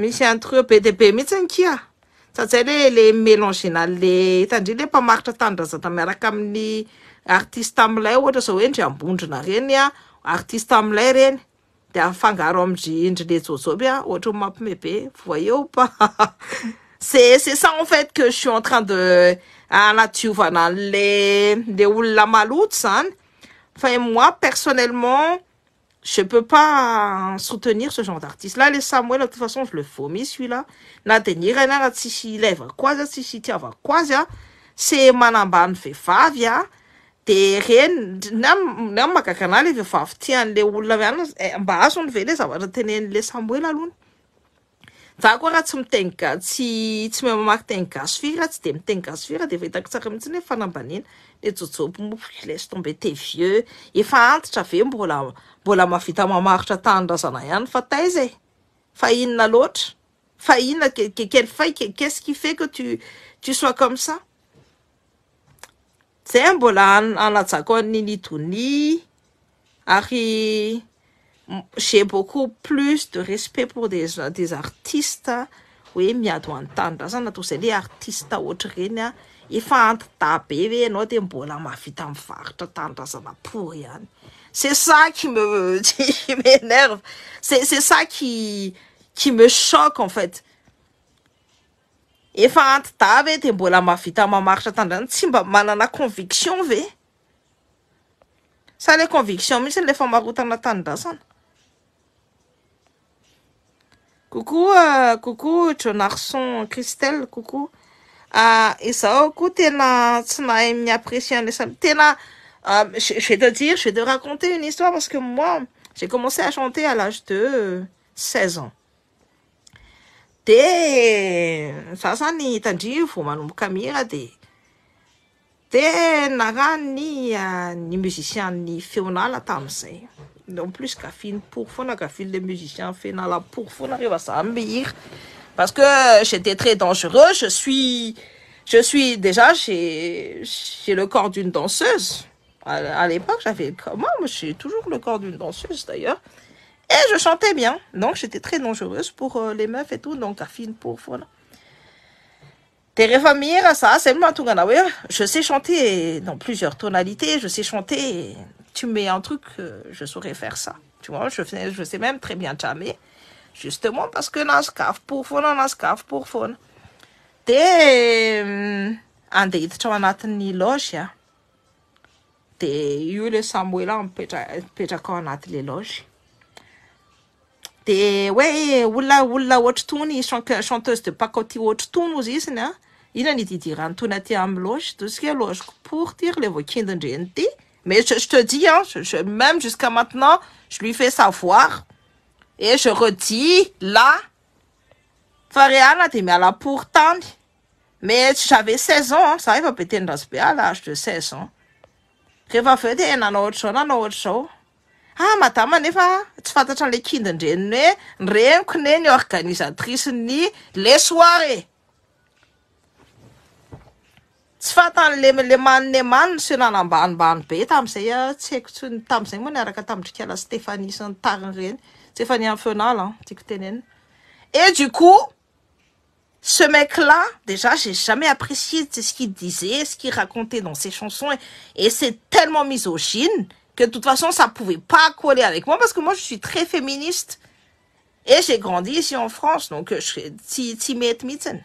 misy an'ireo be dehibe mihitsy ny kia tsatsay le le mélangena le hitandri le mpamaritra tandrazana miaraka amin'ny artiste amilay ohatra zao hoe ndry ambondrina reny a artiste amilay reny de afangaro amindry indry le jojoby a ohatra ho mampimebe voyez pas c'est c'est ça en fait que je suis en train de anadiovana le le olona maloto zany fa moi personnellement je peu pas euh, soutenir so gend'artiste eh, la le samel o faon levamisyila na de nira narah tsisy lvak ko azy sisy tiavak ko azy a se manambany vehivavy a de renynamagagana le veivavy tian'le olona amba asony ve le zavatra tenele same aoana ko rahatsy mienatsy mamamategny gaso fir tsy de mitegny gaso fir de fahitakytsara mihitsynfanambanina le jojopy mopoles tombe te vieux efa antitra ve mbola mbola mahavita mamaritra tanindrazana ihany fa taiza e fa inona loatra fa inona quel fait qu'est-ce qui fait que tu tu sois comme ça zay mbola anajako ni touni, ary j'ai beaucoup plus de respect pour des des artistes hoe miady ho any tanindrazana toy zay le artiste ohatra ireny a efa antidabe hoe ianao de mbola mahavita mivaritra tanindrazana pour ihany c'est ça qui me qui m'énerve. C'est c'est ça qui qui me choque en fait. efa antyda be de mbola mavita mamaritra tandrany tsy mba manana conviction ve sa le conviction mihitsy le famarotana tanindrazana coucou euh, coucou Jonarson Christelle coucou ah uh, izao koa tena tsy nahay apprécier les samy tena euh, je, vais te dire, je vais te raconter une histoire parce que moi, j'ai commencé à chanter à l'âge de 16 ans. De, sasa ny tandrivy vao manomboka mihira de de musicien ni fiona la tamse. Non plus qu'affine pour foana gafin'le musicien feonala pour foana arrive à mihira parce que j'étais très dangereux je suis je suis déjà chez j'ai le corps d'une danseuse à l'époque, j'avais le Moi, j'ai toujours le corps d'une danseuse d'ailleurs. Et je chantais bien. Donc, j'étais très dangereuse pour euh, les meufs et tout. Donc, à fine pour voilà. ça, c'est moi, tout Je sais chanter dans plusieurs tonalités. Je sais chanter. Tu mets un truc, euh, je saurais faire ça. Tu vois, je, je sais même très bien jamais. Justement, parce que Naskaf, pour fond, pour fond. T'es. Euh, un des eolona olonaoatr tony chanteuse de pacoti oatry tony ozy iziny a ina ny ididirantony aty amylôgy dosike logeko portiry le voakindindreny ity mais stedi même jusque maintenant jy lui fait savo e je redi là farehana de mialapory tany mas tsy jave seize ans za efa betenndrazy be lage de seize ans rehefa aveo te e nanao ohatraizao nanao ohatra izao ah madama nefa tsy fantatra n'la kindindreniny hoe nrenikone ny organisatrice ny le soiré tsy fantan'le le manine maniny senana mbanimbano be tam'izaya ah, tsy haiko tsy tam'izany moa nyaraka tamindrikala stehanisny tariny reny stehani a'ny feonalan diako ah, teneny e ducout ce mec-là, déjà, j'ai jamais apprécié ce qu'il disait, ce qu'il racontait dans ses chansons, et, c'est tellement misogyne que de toute façon, ça pouvait pas coller avec moi parce que moi, je suis très féministe et j'ai grandi ici en France, donc euh, je suis mitten.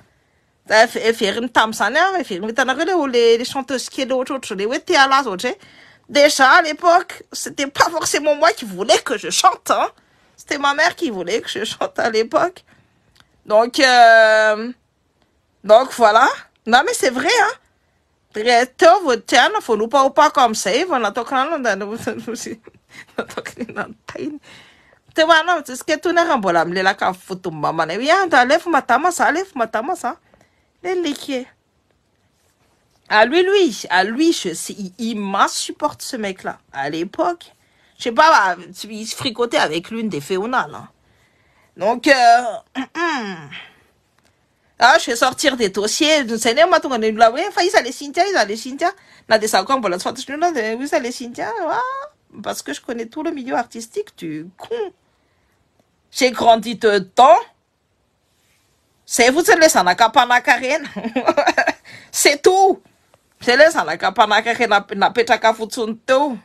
fait very tamsana, if you meet another little Les chanteuses qui est l'autre, tu l'es, t'es à la zone. Déjà, à l'époque, c'était pas forcément moi qui voulais que je chante, hein. C'était ma mère qui voulait que je chante à l'époque. Donc, euh, donc voilà. Non, mais c'est vrai, hein. Très tôt, vous tiens, faut nous pas ou pas comme ça, voilà, t'as qu'un an, t'as nous, t'as nous, t'as tu vois, non, c'est ce que tu n'as pas, là, mais là, quand faut tout maman, et eh bien, t'as l'air, matama, ça, l'air, les À lui, lui, à lui, je, il, il supporte ce mec-là. À l'époque, je sais pas, bah, il se fricotait avec l'une des féonales. Hein. Donc, euh, ah, je vais sortir des dossiers, je sais pas, moi, on est là, oui, enfin, ils allaient Cynthia, ils allaient Cynthia. Là, des sacs, pour la soirée, je là, ils allaient Cynthia, ah, parce que je connais tout le milieu artistique, tu con. J'ai grandi temps. C'est C'est fotsiny le à panankarena c'est tout C'est le zanakam n'a napetraka fotsiny tout.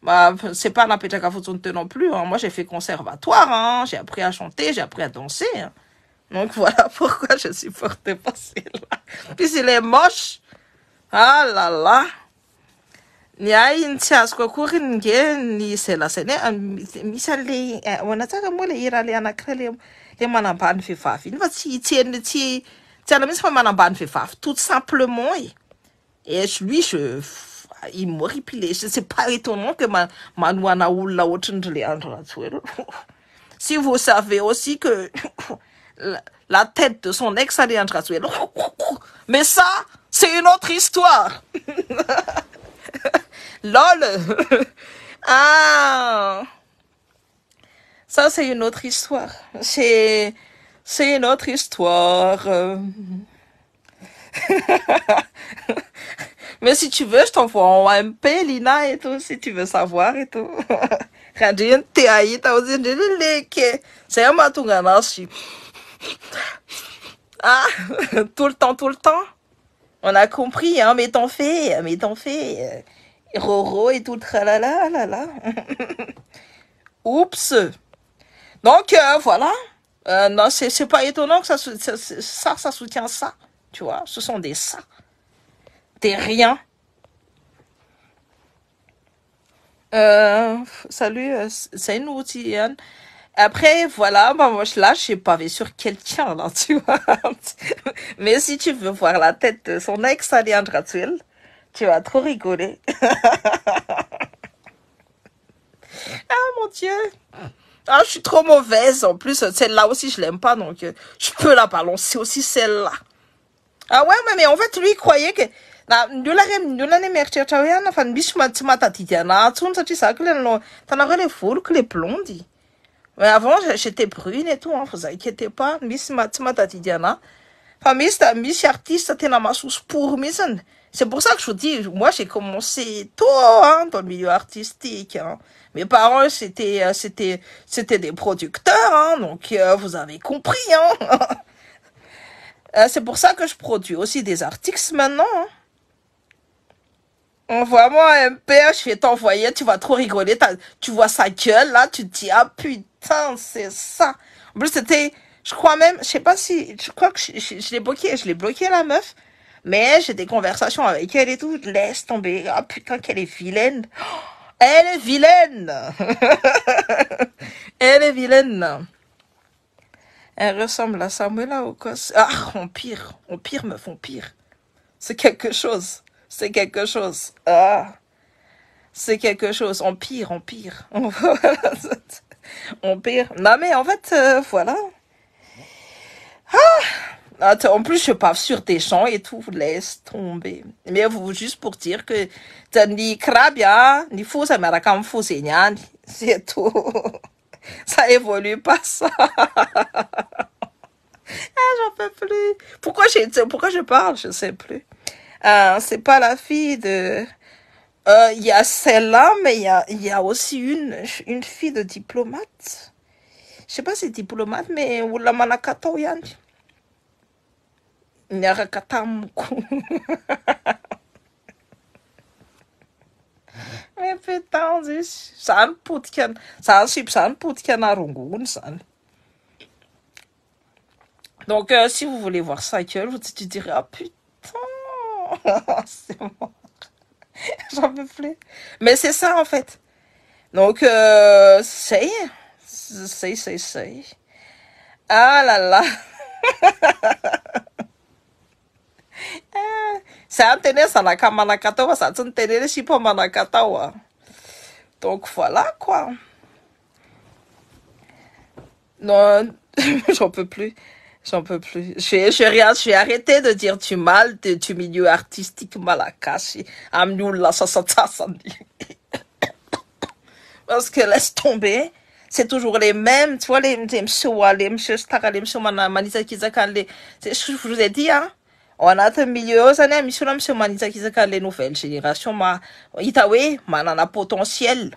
Bah, c'est pas la fotsiny tout non plus hein. moi j'ai fait conservatoire hein. j'ai appris à chanter j'ai appris à danser hein. donc voilà pourquoi je supporte pas cela. puis il est moche ah là là Ni ai ny tsy azoko ni nge ny zay lazainy hoe misy ira le le manambany vehivavy iny fa tsy hitseriny tsy tsy ala mihitsy fa manambany vehivavy tout simplement et lui je il me ripile c'est pas étonnant que ma manoana olona ohatrin'ny le andro rajoelo si vous savez aussi que la, tête de son ex Alejandro Razuelo mais ça c'est une autre histoire lol ah ça, c'est une autre histoire. C'est, c'est une autre histoire. Euh. Mais si tu veux, je t'envoie un MP, Lina et tout, si tu veux savoir et tout. Radine, t'es aïe, t'as osé de que c'est un matunganashi. Ah, tout le temps, tout le temps. On a compris, hein, mais t'en fais, mais t'en fais. Roro et tout le tralala, la Oups. Donc euh, voilà, euh, non, c'est pas étonnant que ça, ça, ça, soutient ça. Tu vois, ce sont des ça. Des rien. Euh, salut, c'est une routine. Après, voilà, lâche, bah, moi, là, suis pavé sur quelqu'un, là, tu vois. Mais si tu veux voir la tête de son ex Aliandra Tuil, tu vas trop rigoler. ah, mon Dieu ah, je suis trop mauvaise. En plus, celle-là aussi, je l'aime pas. Donc, euh, je peux la balancer aussi, celle-là. Ah ouais, mais, en fait, lui, il croyait que... mais avant j'étais brune et tout hein, vous inquiétez pas c'est pour ça que je vous dis moi j'ai commencé tôt hein, dans le milieu artistique hein. Mes parents, c'était euh, c'était c'était des producteurs, hein, donc euh, vous avez compris. Hein. Euh, c'est pour ça que je produis aussi des articles maintenant. Hein. Envoie-moi un père. je vais t'envoyer, tu vas trop rigoler. Tu vois sa gueule, là, tu te dis, ah putain, c'est ça. En plus, c'était, je crois même, je sais pas si, je crois que je, l'ai bloqué, je l'ai bloquée, la meuf. Mais j'ai des conversations avec elle et tout. Laisse tomber. Ah putain, qu'elle est vilaine. Oh elle est vilaine. Elle est vilaine. Elle ressemble à Samuela quoi Ah, on pire. On pire, me font pire. C'est quelque chose. C'est quelque chose. Ah. C'est quelque chose. On pire, on pire. on pire. Non, mais en fait, euh, voilà. Ah en plus, je parle sur des champs et tout, laisse tomber. Mais vous, juste pour dire que ni ni c'est tout. Ça évolue pas ça. ah, j'en peux plus. Pourquoi pourquoi je parle, je sais plus. Ce euh, c'est pas la fille de. Euh, il y a celle-là, mais il y a, aussi une, une fille de diplomate. Je sais pas si c'est diplomate, mais ou la Nyarakatamku. Mais putain zisy zany potika zany siby zany potika narongony zany donc si vous voulez voir ça gueule vous tu dirais ah putain c'est mort j'en peux plus mais c'est ça en fait donc euh, c'est c'est c'est c'est ah là là ça intéresse à la C'est ça t'intéresse c'est pas Manakatawa. Donc voilà quoi. Non, j'en peux plus. J'en peux plus. Je, je, rien, je suis arrêté de dire du mal de, du milieu artistique malakashi. Parce que laisse tomber, c'est toujours les mêmes. Tu vois, les, les msouwa, les msou stara, les msou manizakizaka, les, je vous ai dit, hein ao anatin'ny milieu ao oh, zany a misy olona misy manitsakisaka an'la nouvelle génération ma hita hoe manana potentiel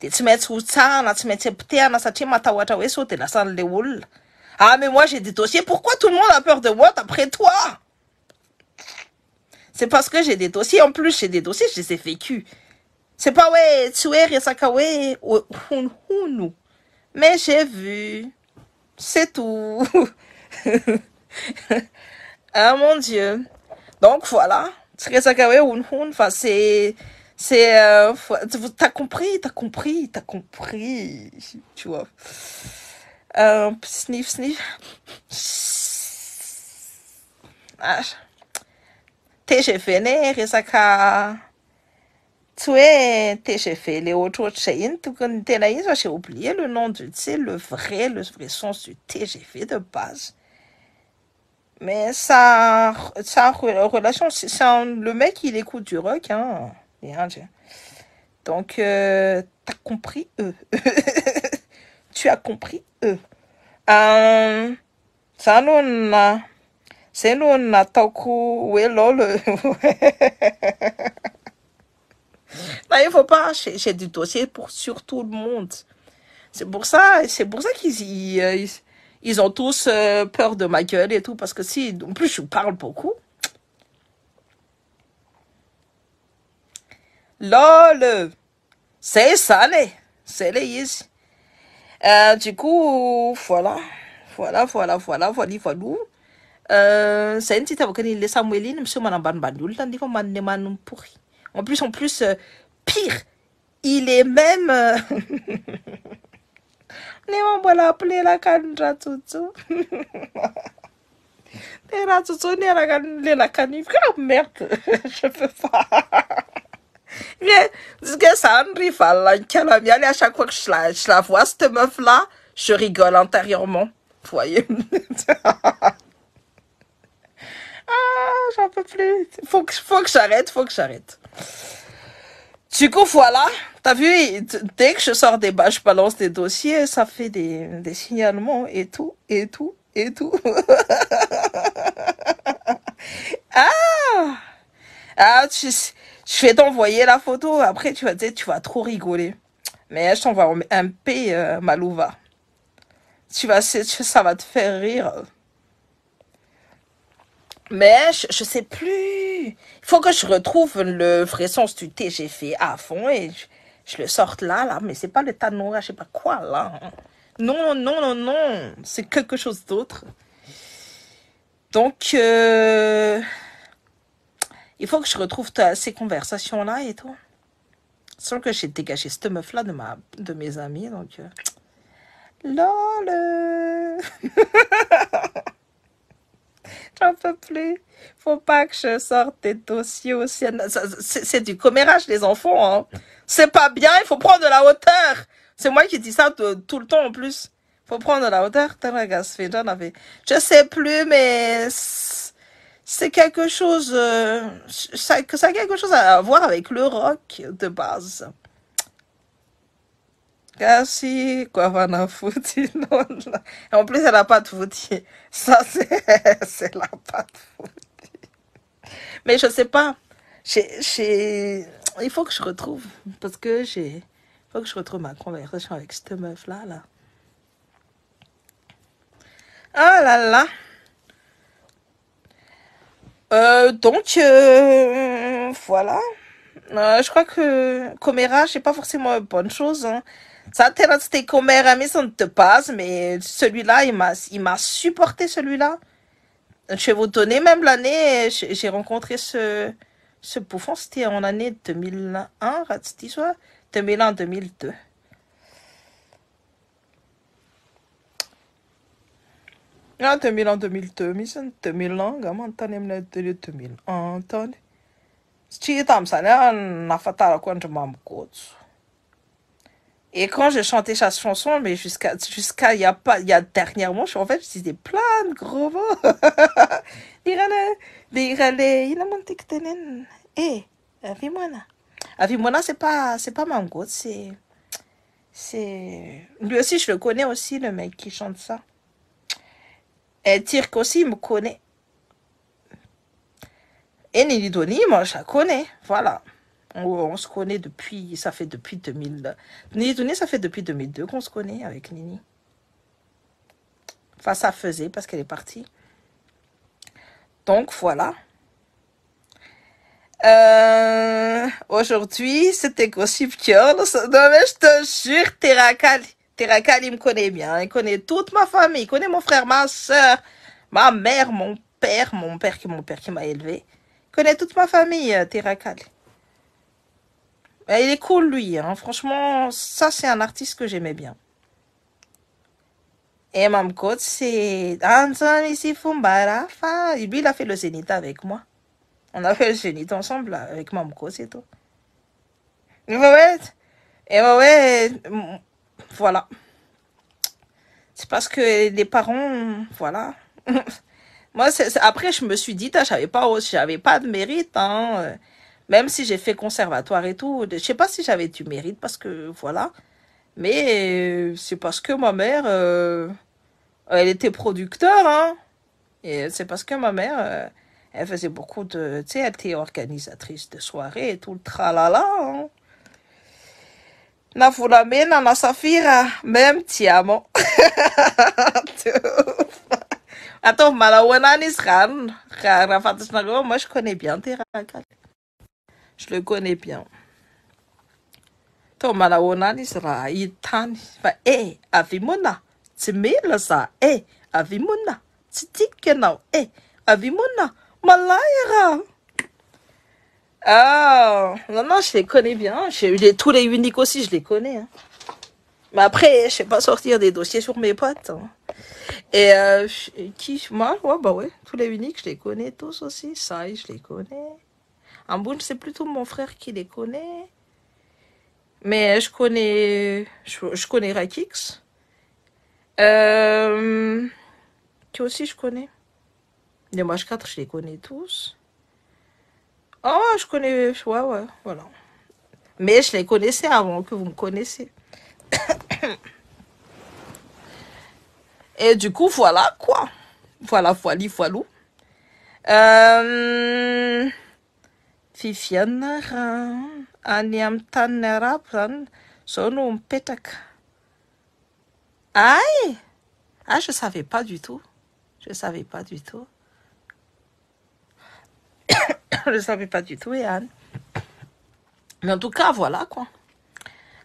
de tsy maintsy hotsahana tsy maintsy ampitehana satria matahotra hoe sao de lasan'le olona ah mais moi j'ai des dossiers pourquoi tout le monde a peur de moi d'après toi c'est parce que j'ai des dossiers en plus j'ai des dossiers je les ai vécu. c'est pas ouais tsy hoe ou hoe honohono mais j'ai vu c'est tout Ah mon Dieu. Donc voilà, Tsukasakawe Wunhun, enfin c'est... C'est... Euh, t'as compris, t'as compris, t'as compris. Tu vois. Euh, sniff, sniff. Ah. TGV tu es TGV, les autres chaînes, tout comme j'ai oublié le nom de tu le vrai, le vrai sens du TGV de base. Mais sa, relation, le mec, il écoute du rock, hein. Donc, euh, tu as compris eux. tu as compris eux. ça nous c'est nous on bah, il faut pas. J'ai du dossier pour sur tout le monde. C'est pour ça, c'est pour ça qu'ils y, euh, ils ont tous euh, peur de ma gueule et tout, parce que si, en plus, je parle beaucoup. LOL C'est ça, les. C'est les euh, Du coup, voilà. Voilà, voilà, voilà, voilà, voilà. Euh, c'est une petite avocatine. il est Samueline, monsieur Manaban Bandoul, tandis qu'on m'a demandé pourri. En plus, en plus, euh, pire, il est même. la polelaka je peux pas à chaque fois que je la, vois cette meuf là je rigole intérieurement voyez ah j'en peux plus faut faut que j'arrête faut que j'arrête du coup, voilà. T'as vu, dès que je sors des bas, je balance des dossiers, ça fait des, des signalements et tout, et tout, et tout. ah! Ah, tu, je vais t'envoyer la photo. Après, tu vas te dire, tu vas trop rigoler. Mais je t'envoie un P, ma euh, Malouva. Tu vas, ça va te faire rire. Mais je, je sais plus. Il faut que je retrouve le vrai que j'ai fait à fond et je, le sorte là, là. Mais c'est pas le Tanora, je sais pas quoi, là. Non, non, non, non. C'est quelque chose d'autre. Donc, euh, il faut que je retrouve ces conversations-là et tout. Sans que j'ai dégagé cette meuf-là de, de mes amis. Donc, euh, LOL J'en peux plus. Faut pas que je sorte des dossiers aussi. Ah, c'est du commérage, les enfants. Hein. C'est pas bien, il faut prendre de la hauteur. C'est moi qui dis ça tout le temps en plus. Faut prendre de la hauteur. Je sais plus, mais c'est quelque chose. Euh, ça a quelque chose à voir avec le rock de base si quoi, va Fouti. Non, En plus, elle n'a pas de fouti. Ça, c'est la pâte fouti. Mais je ne sais pas. Il faut que je retrouve. Parce que j'ai. Il faut que je retrouve ma conversation avec cette meuf-là. Là. Oh là là. Euh, donc, euh, voilà. Euh, je crois que Coméra, c'est pas forcément une bonne chose. Hein. Ça c'était comme un ami, ça ne te passe, mais celui-là, il m'a supporté celui-là. Je vais vous donner même l'année, j'ai rencontré ce, ce bouffon, c'était en année 2001, 2001-2002. En 2001, 2002, mais c'est 2001, gamin, t'en 2001, t'en. Si tu es comme ça, n'a pas tard à quoi je et quand je chantais cette chanson, mais jusqu'à jusqu'à il y a pas il y a dernièrement, je, en fait, je disais plein de gros mots. Eh, Avimona. Avimona, c'est pas c'est pas Mango, c'est c'est lui aussi je le connais aussi le mec qui chante ça. Et Tirk aussi il me connaît. Et Nidoni, moi je la connais, voilà. On, se connaît depuis, ça fait depuis 2000. Nini ça fait depuis 2002 qu'on se connaît avec Nini. Enfin, ça faisait parce qu'elle est partie. Donc, voilà. Euh, aujourd'hui, c'était Gossip Girl. Non, mais je te jure, Terakali. Terakali me connaît bien. Il connaît toute ma famille. Il connaît mon frère, ma soeur, ma mère, mon père, mon père qui, mon père qui m'a élevé. Il connaît toute ma famille, euh, Terakali. Eh, il est cool, lui. Hein. Franchement, ça, c'est un artiste que j'aimais bien. Et Mamkot, c'est... Et lui, il a fait le Zénith avec moi. On a fait le Zénith ensemble, avec Mamkot, et tout. Et bah ouais, et bah ouais, voilà. C'est parce que les parents, voilà. moi, c'est après, je me suis dit, je n'avais pas, pas de mérite, hein. Même si j'ai fait conservatoire et tout, je sais pas si j'avais du mérite parce que voilà. Mais euh, c'est parce que ma mère, euh, elle était producteur, hein. Et c'est parce que ma mère, euh, elle faisait beaucoup de, tu sais, elle était organisatrice de soirées et tout le tralala, hein. Na Na volamena na safira, même tiamo. Attends, malawanan isran. Moi, je connais bien tes je le connais bien. Tō maraona sera Itani. i Eh, Fa e, avi muna. Eh Avimona, sa, e, avi Eh Avimona, Malaira. Ah, non, non, je les connais bien. J'ai tous les uniques aussi, je les connais. Hein. Mais après, je sais pas sortir des dossiers sur mes potes. Hein. Et euh, qui Moi, ouais, bah ouais, tous les uniques, je les connais tous aussi. Ça, je les connais. En c'est plutôt mon frère qui les connaît. Mais je connais, je, connais Rakix. Euh, qui aussi je connais Les Mach 4, je les connais tous. Oh, je connais, ouais, ouais, voilà. Mais je les connaissais avant que vous me connaissiez. Et du coup, voilà quoi. Voilà, voilà, voilà. Euh, Fiviana Anniam any amin'ny taniny Arabo Ah, je savais pas du tout. Je savais pas du tout. je savais pas du tout, Yann. Mais en tout cas, voilà, quoi.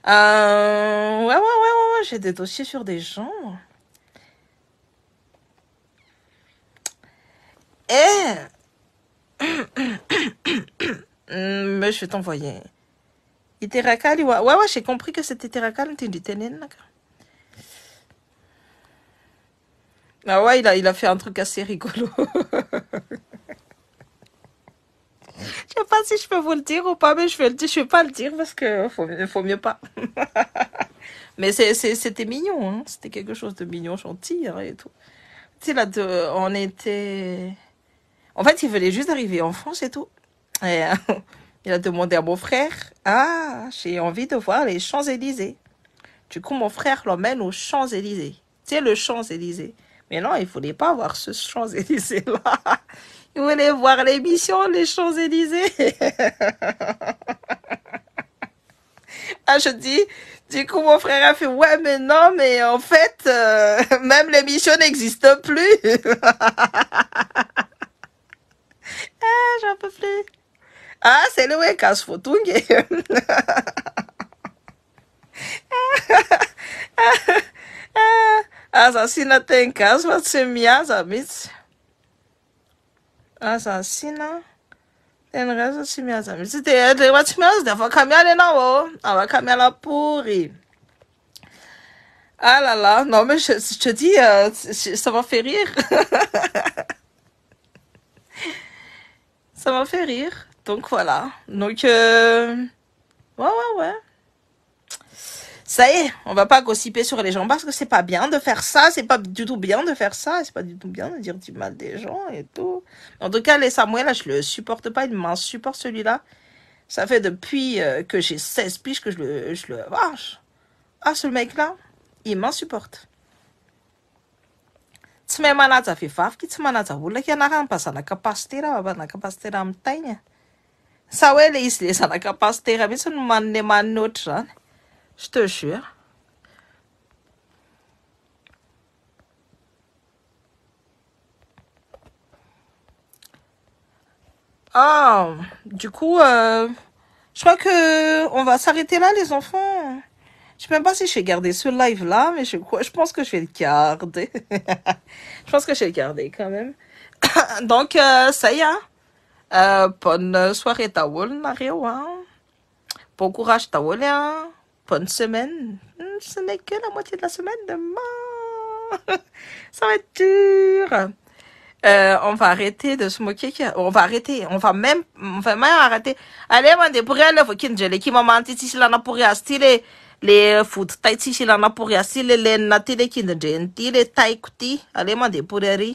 Euh, ouais, ouais, ouais, ouais, j'ai des dossiers sur des gens. Et. Eh, Mm, mais je vais t'envoyer. Iterakali, ouais, ouais, j'ai compris que c'était Iterakali, t'es du Ah ouais, il a, il a fait un truc assez rigolo. Je ne sais pas si je peux vous le dire ou pas, mais je vais le dire. Je vais pas le dire parce que faut, faut mieux pas. mais c'était mignon, hein. C'était quelque chose de mignon, gentil hein, et tout. Tu sais, là, on était. En fait, il venait juste d'arriver en France et tout. Euh, il a demandé à mon frère, ah, j'ai envie de voir les Champs-Élysées. Du coup, mon frère l'emmène aux Champs-Élysées. C'est le Champs-Élysées. Mais non, il ne voulait pas voir ce Champs-Élysées-là. Il voulait voir l'émission Les Champs-Élysées. ah, je dis, du coup, mon frère a fait, ouais, mais non, mais en fait, euh, même l'émission n'existe plus. japela sene hoe gazo voatonge azasina ten gazo fa tsy mihaza mihitsy azasina teny razo fa tsy mihaza mitsy deae matsy miaza de avaokamialy ana ao avaka miala pory alala na me sadia sama feriry ça m'a fait rire. Donc voilà. Donc, euh, ouais, ouais, ouais. Ça y est, on va pas gossiper sur les gens parce que c'est pas bien de faire ça, c'est pas du tout bien de faire ça, c'est pas du tout bien de dire du mal des gens et tout. En tout cas, les Samuel, je le supporte pas, il m'insupporte celui-là. Ça fait depuis euh, que j'ai 16 piges que je le, je le... Ah, ce mec-là, il m'insupporte tsy mahay manaja vehivavy tsy manaja e. izy le zanaka pastera mihitsy no de je te jure ah du coup euh, je crois que on va s'arrêter là les enfants je sais même pas si je vais garder ce live-là, mais je, je pense que je vais le garder. je pense que je vais le garder quand même. Donc, euh, ça y est. Hein. Euh, bonne soirée, Tawol, Nario. Hein? Bon courage, Tawol. Hein. Bonne semaine. Hmm, ce n'est que la moitié de la semaine demain. ça va être dur. Euh, on va arrêter de se moquer. On va arrêter. On va même, on va même arrêter. Allez, on va débrouiller le fucking qu'il qui m'a menti si là n'a pour stylé le vodytay tsisy ilana pour asy le lenina ty ah, le kindrindreny ity le taiko ty ale mandeha pory ary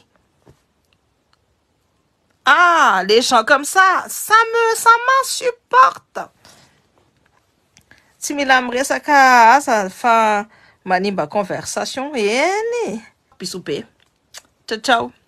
ah les gens comme ça ça me ça m'insupporte tsy mila miresaka fa manimba conversation eny piso ciao ciao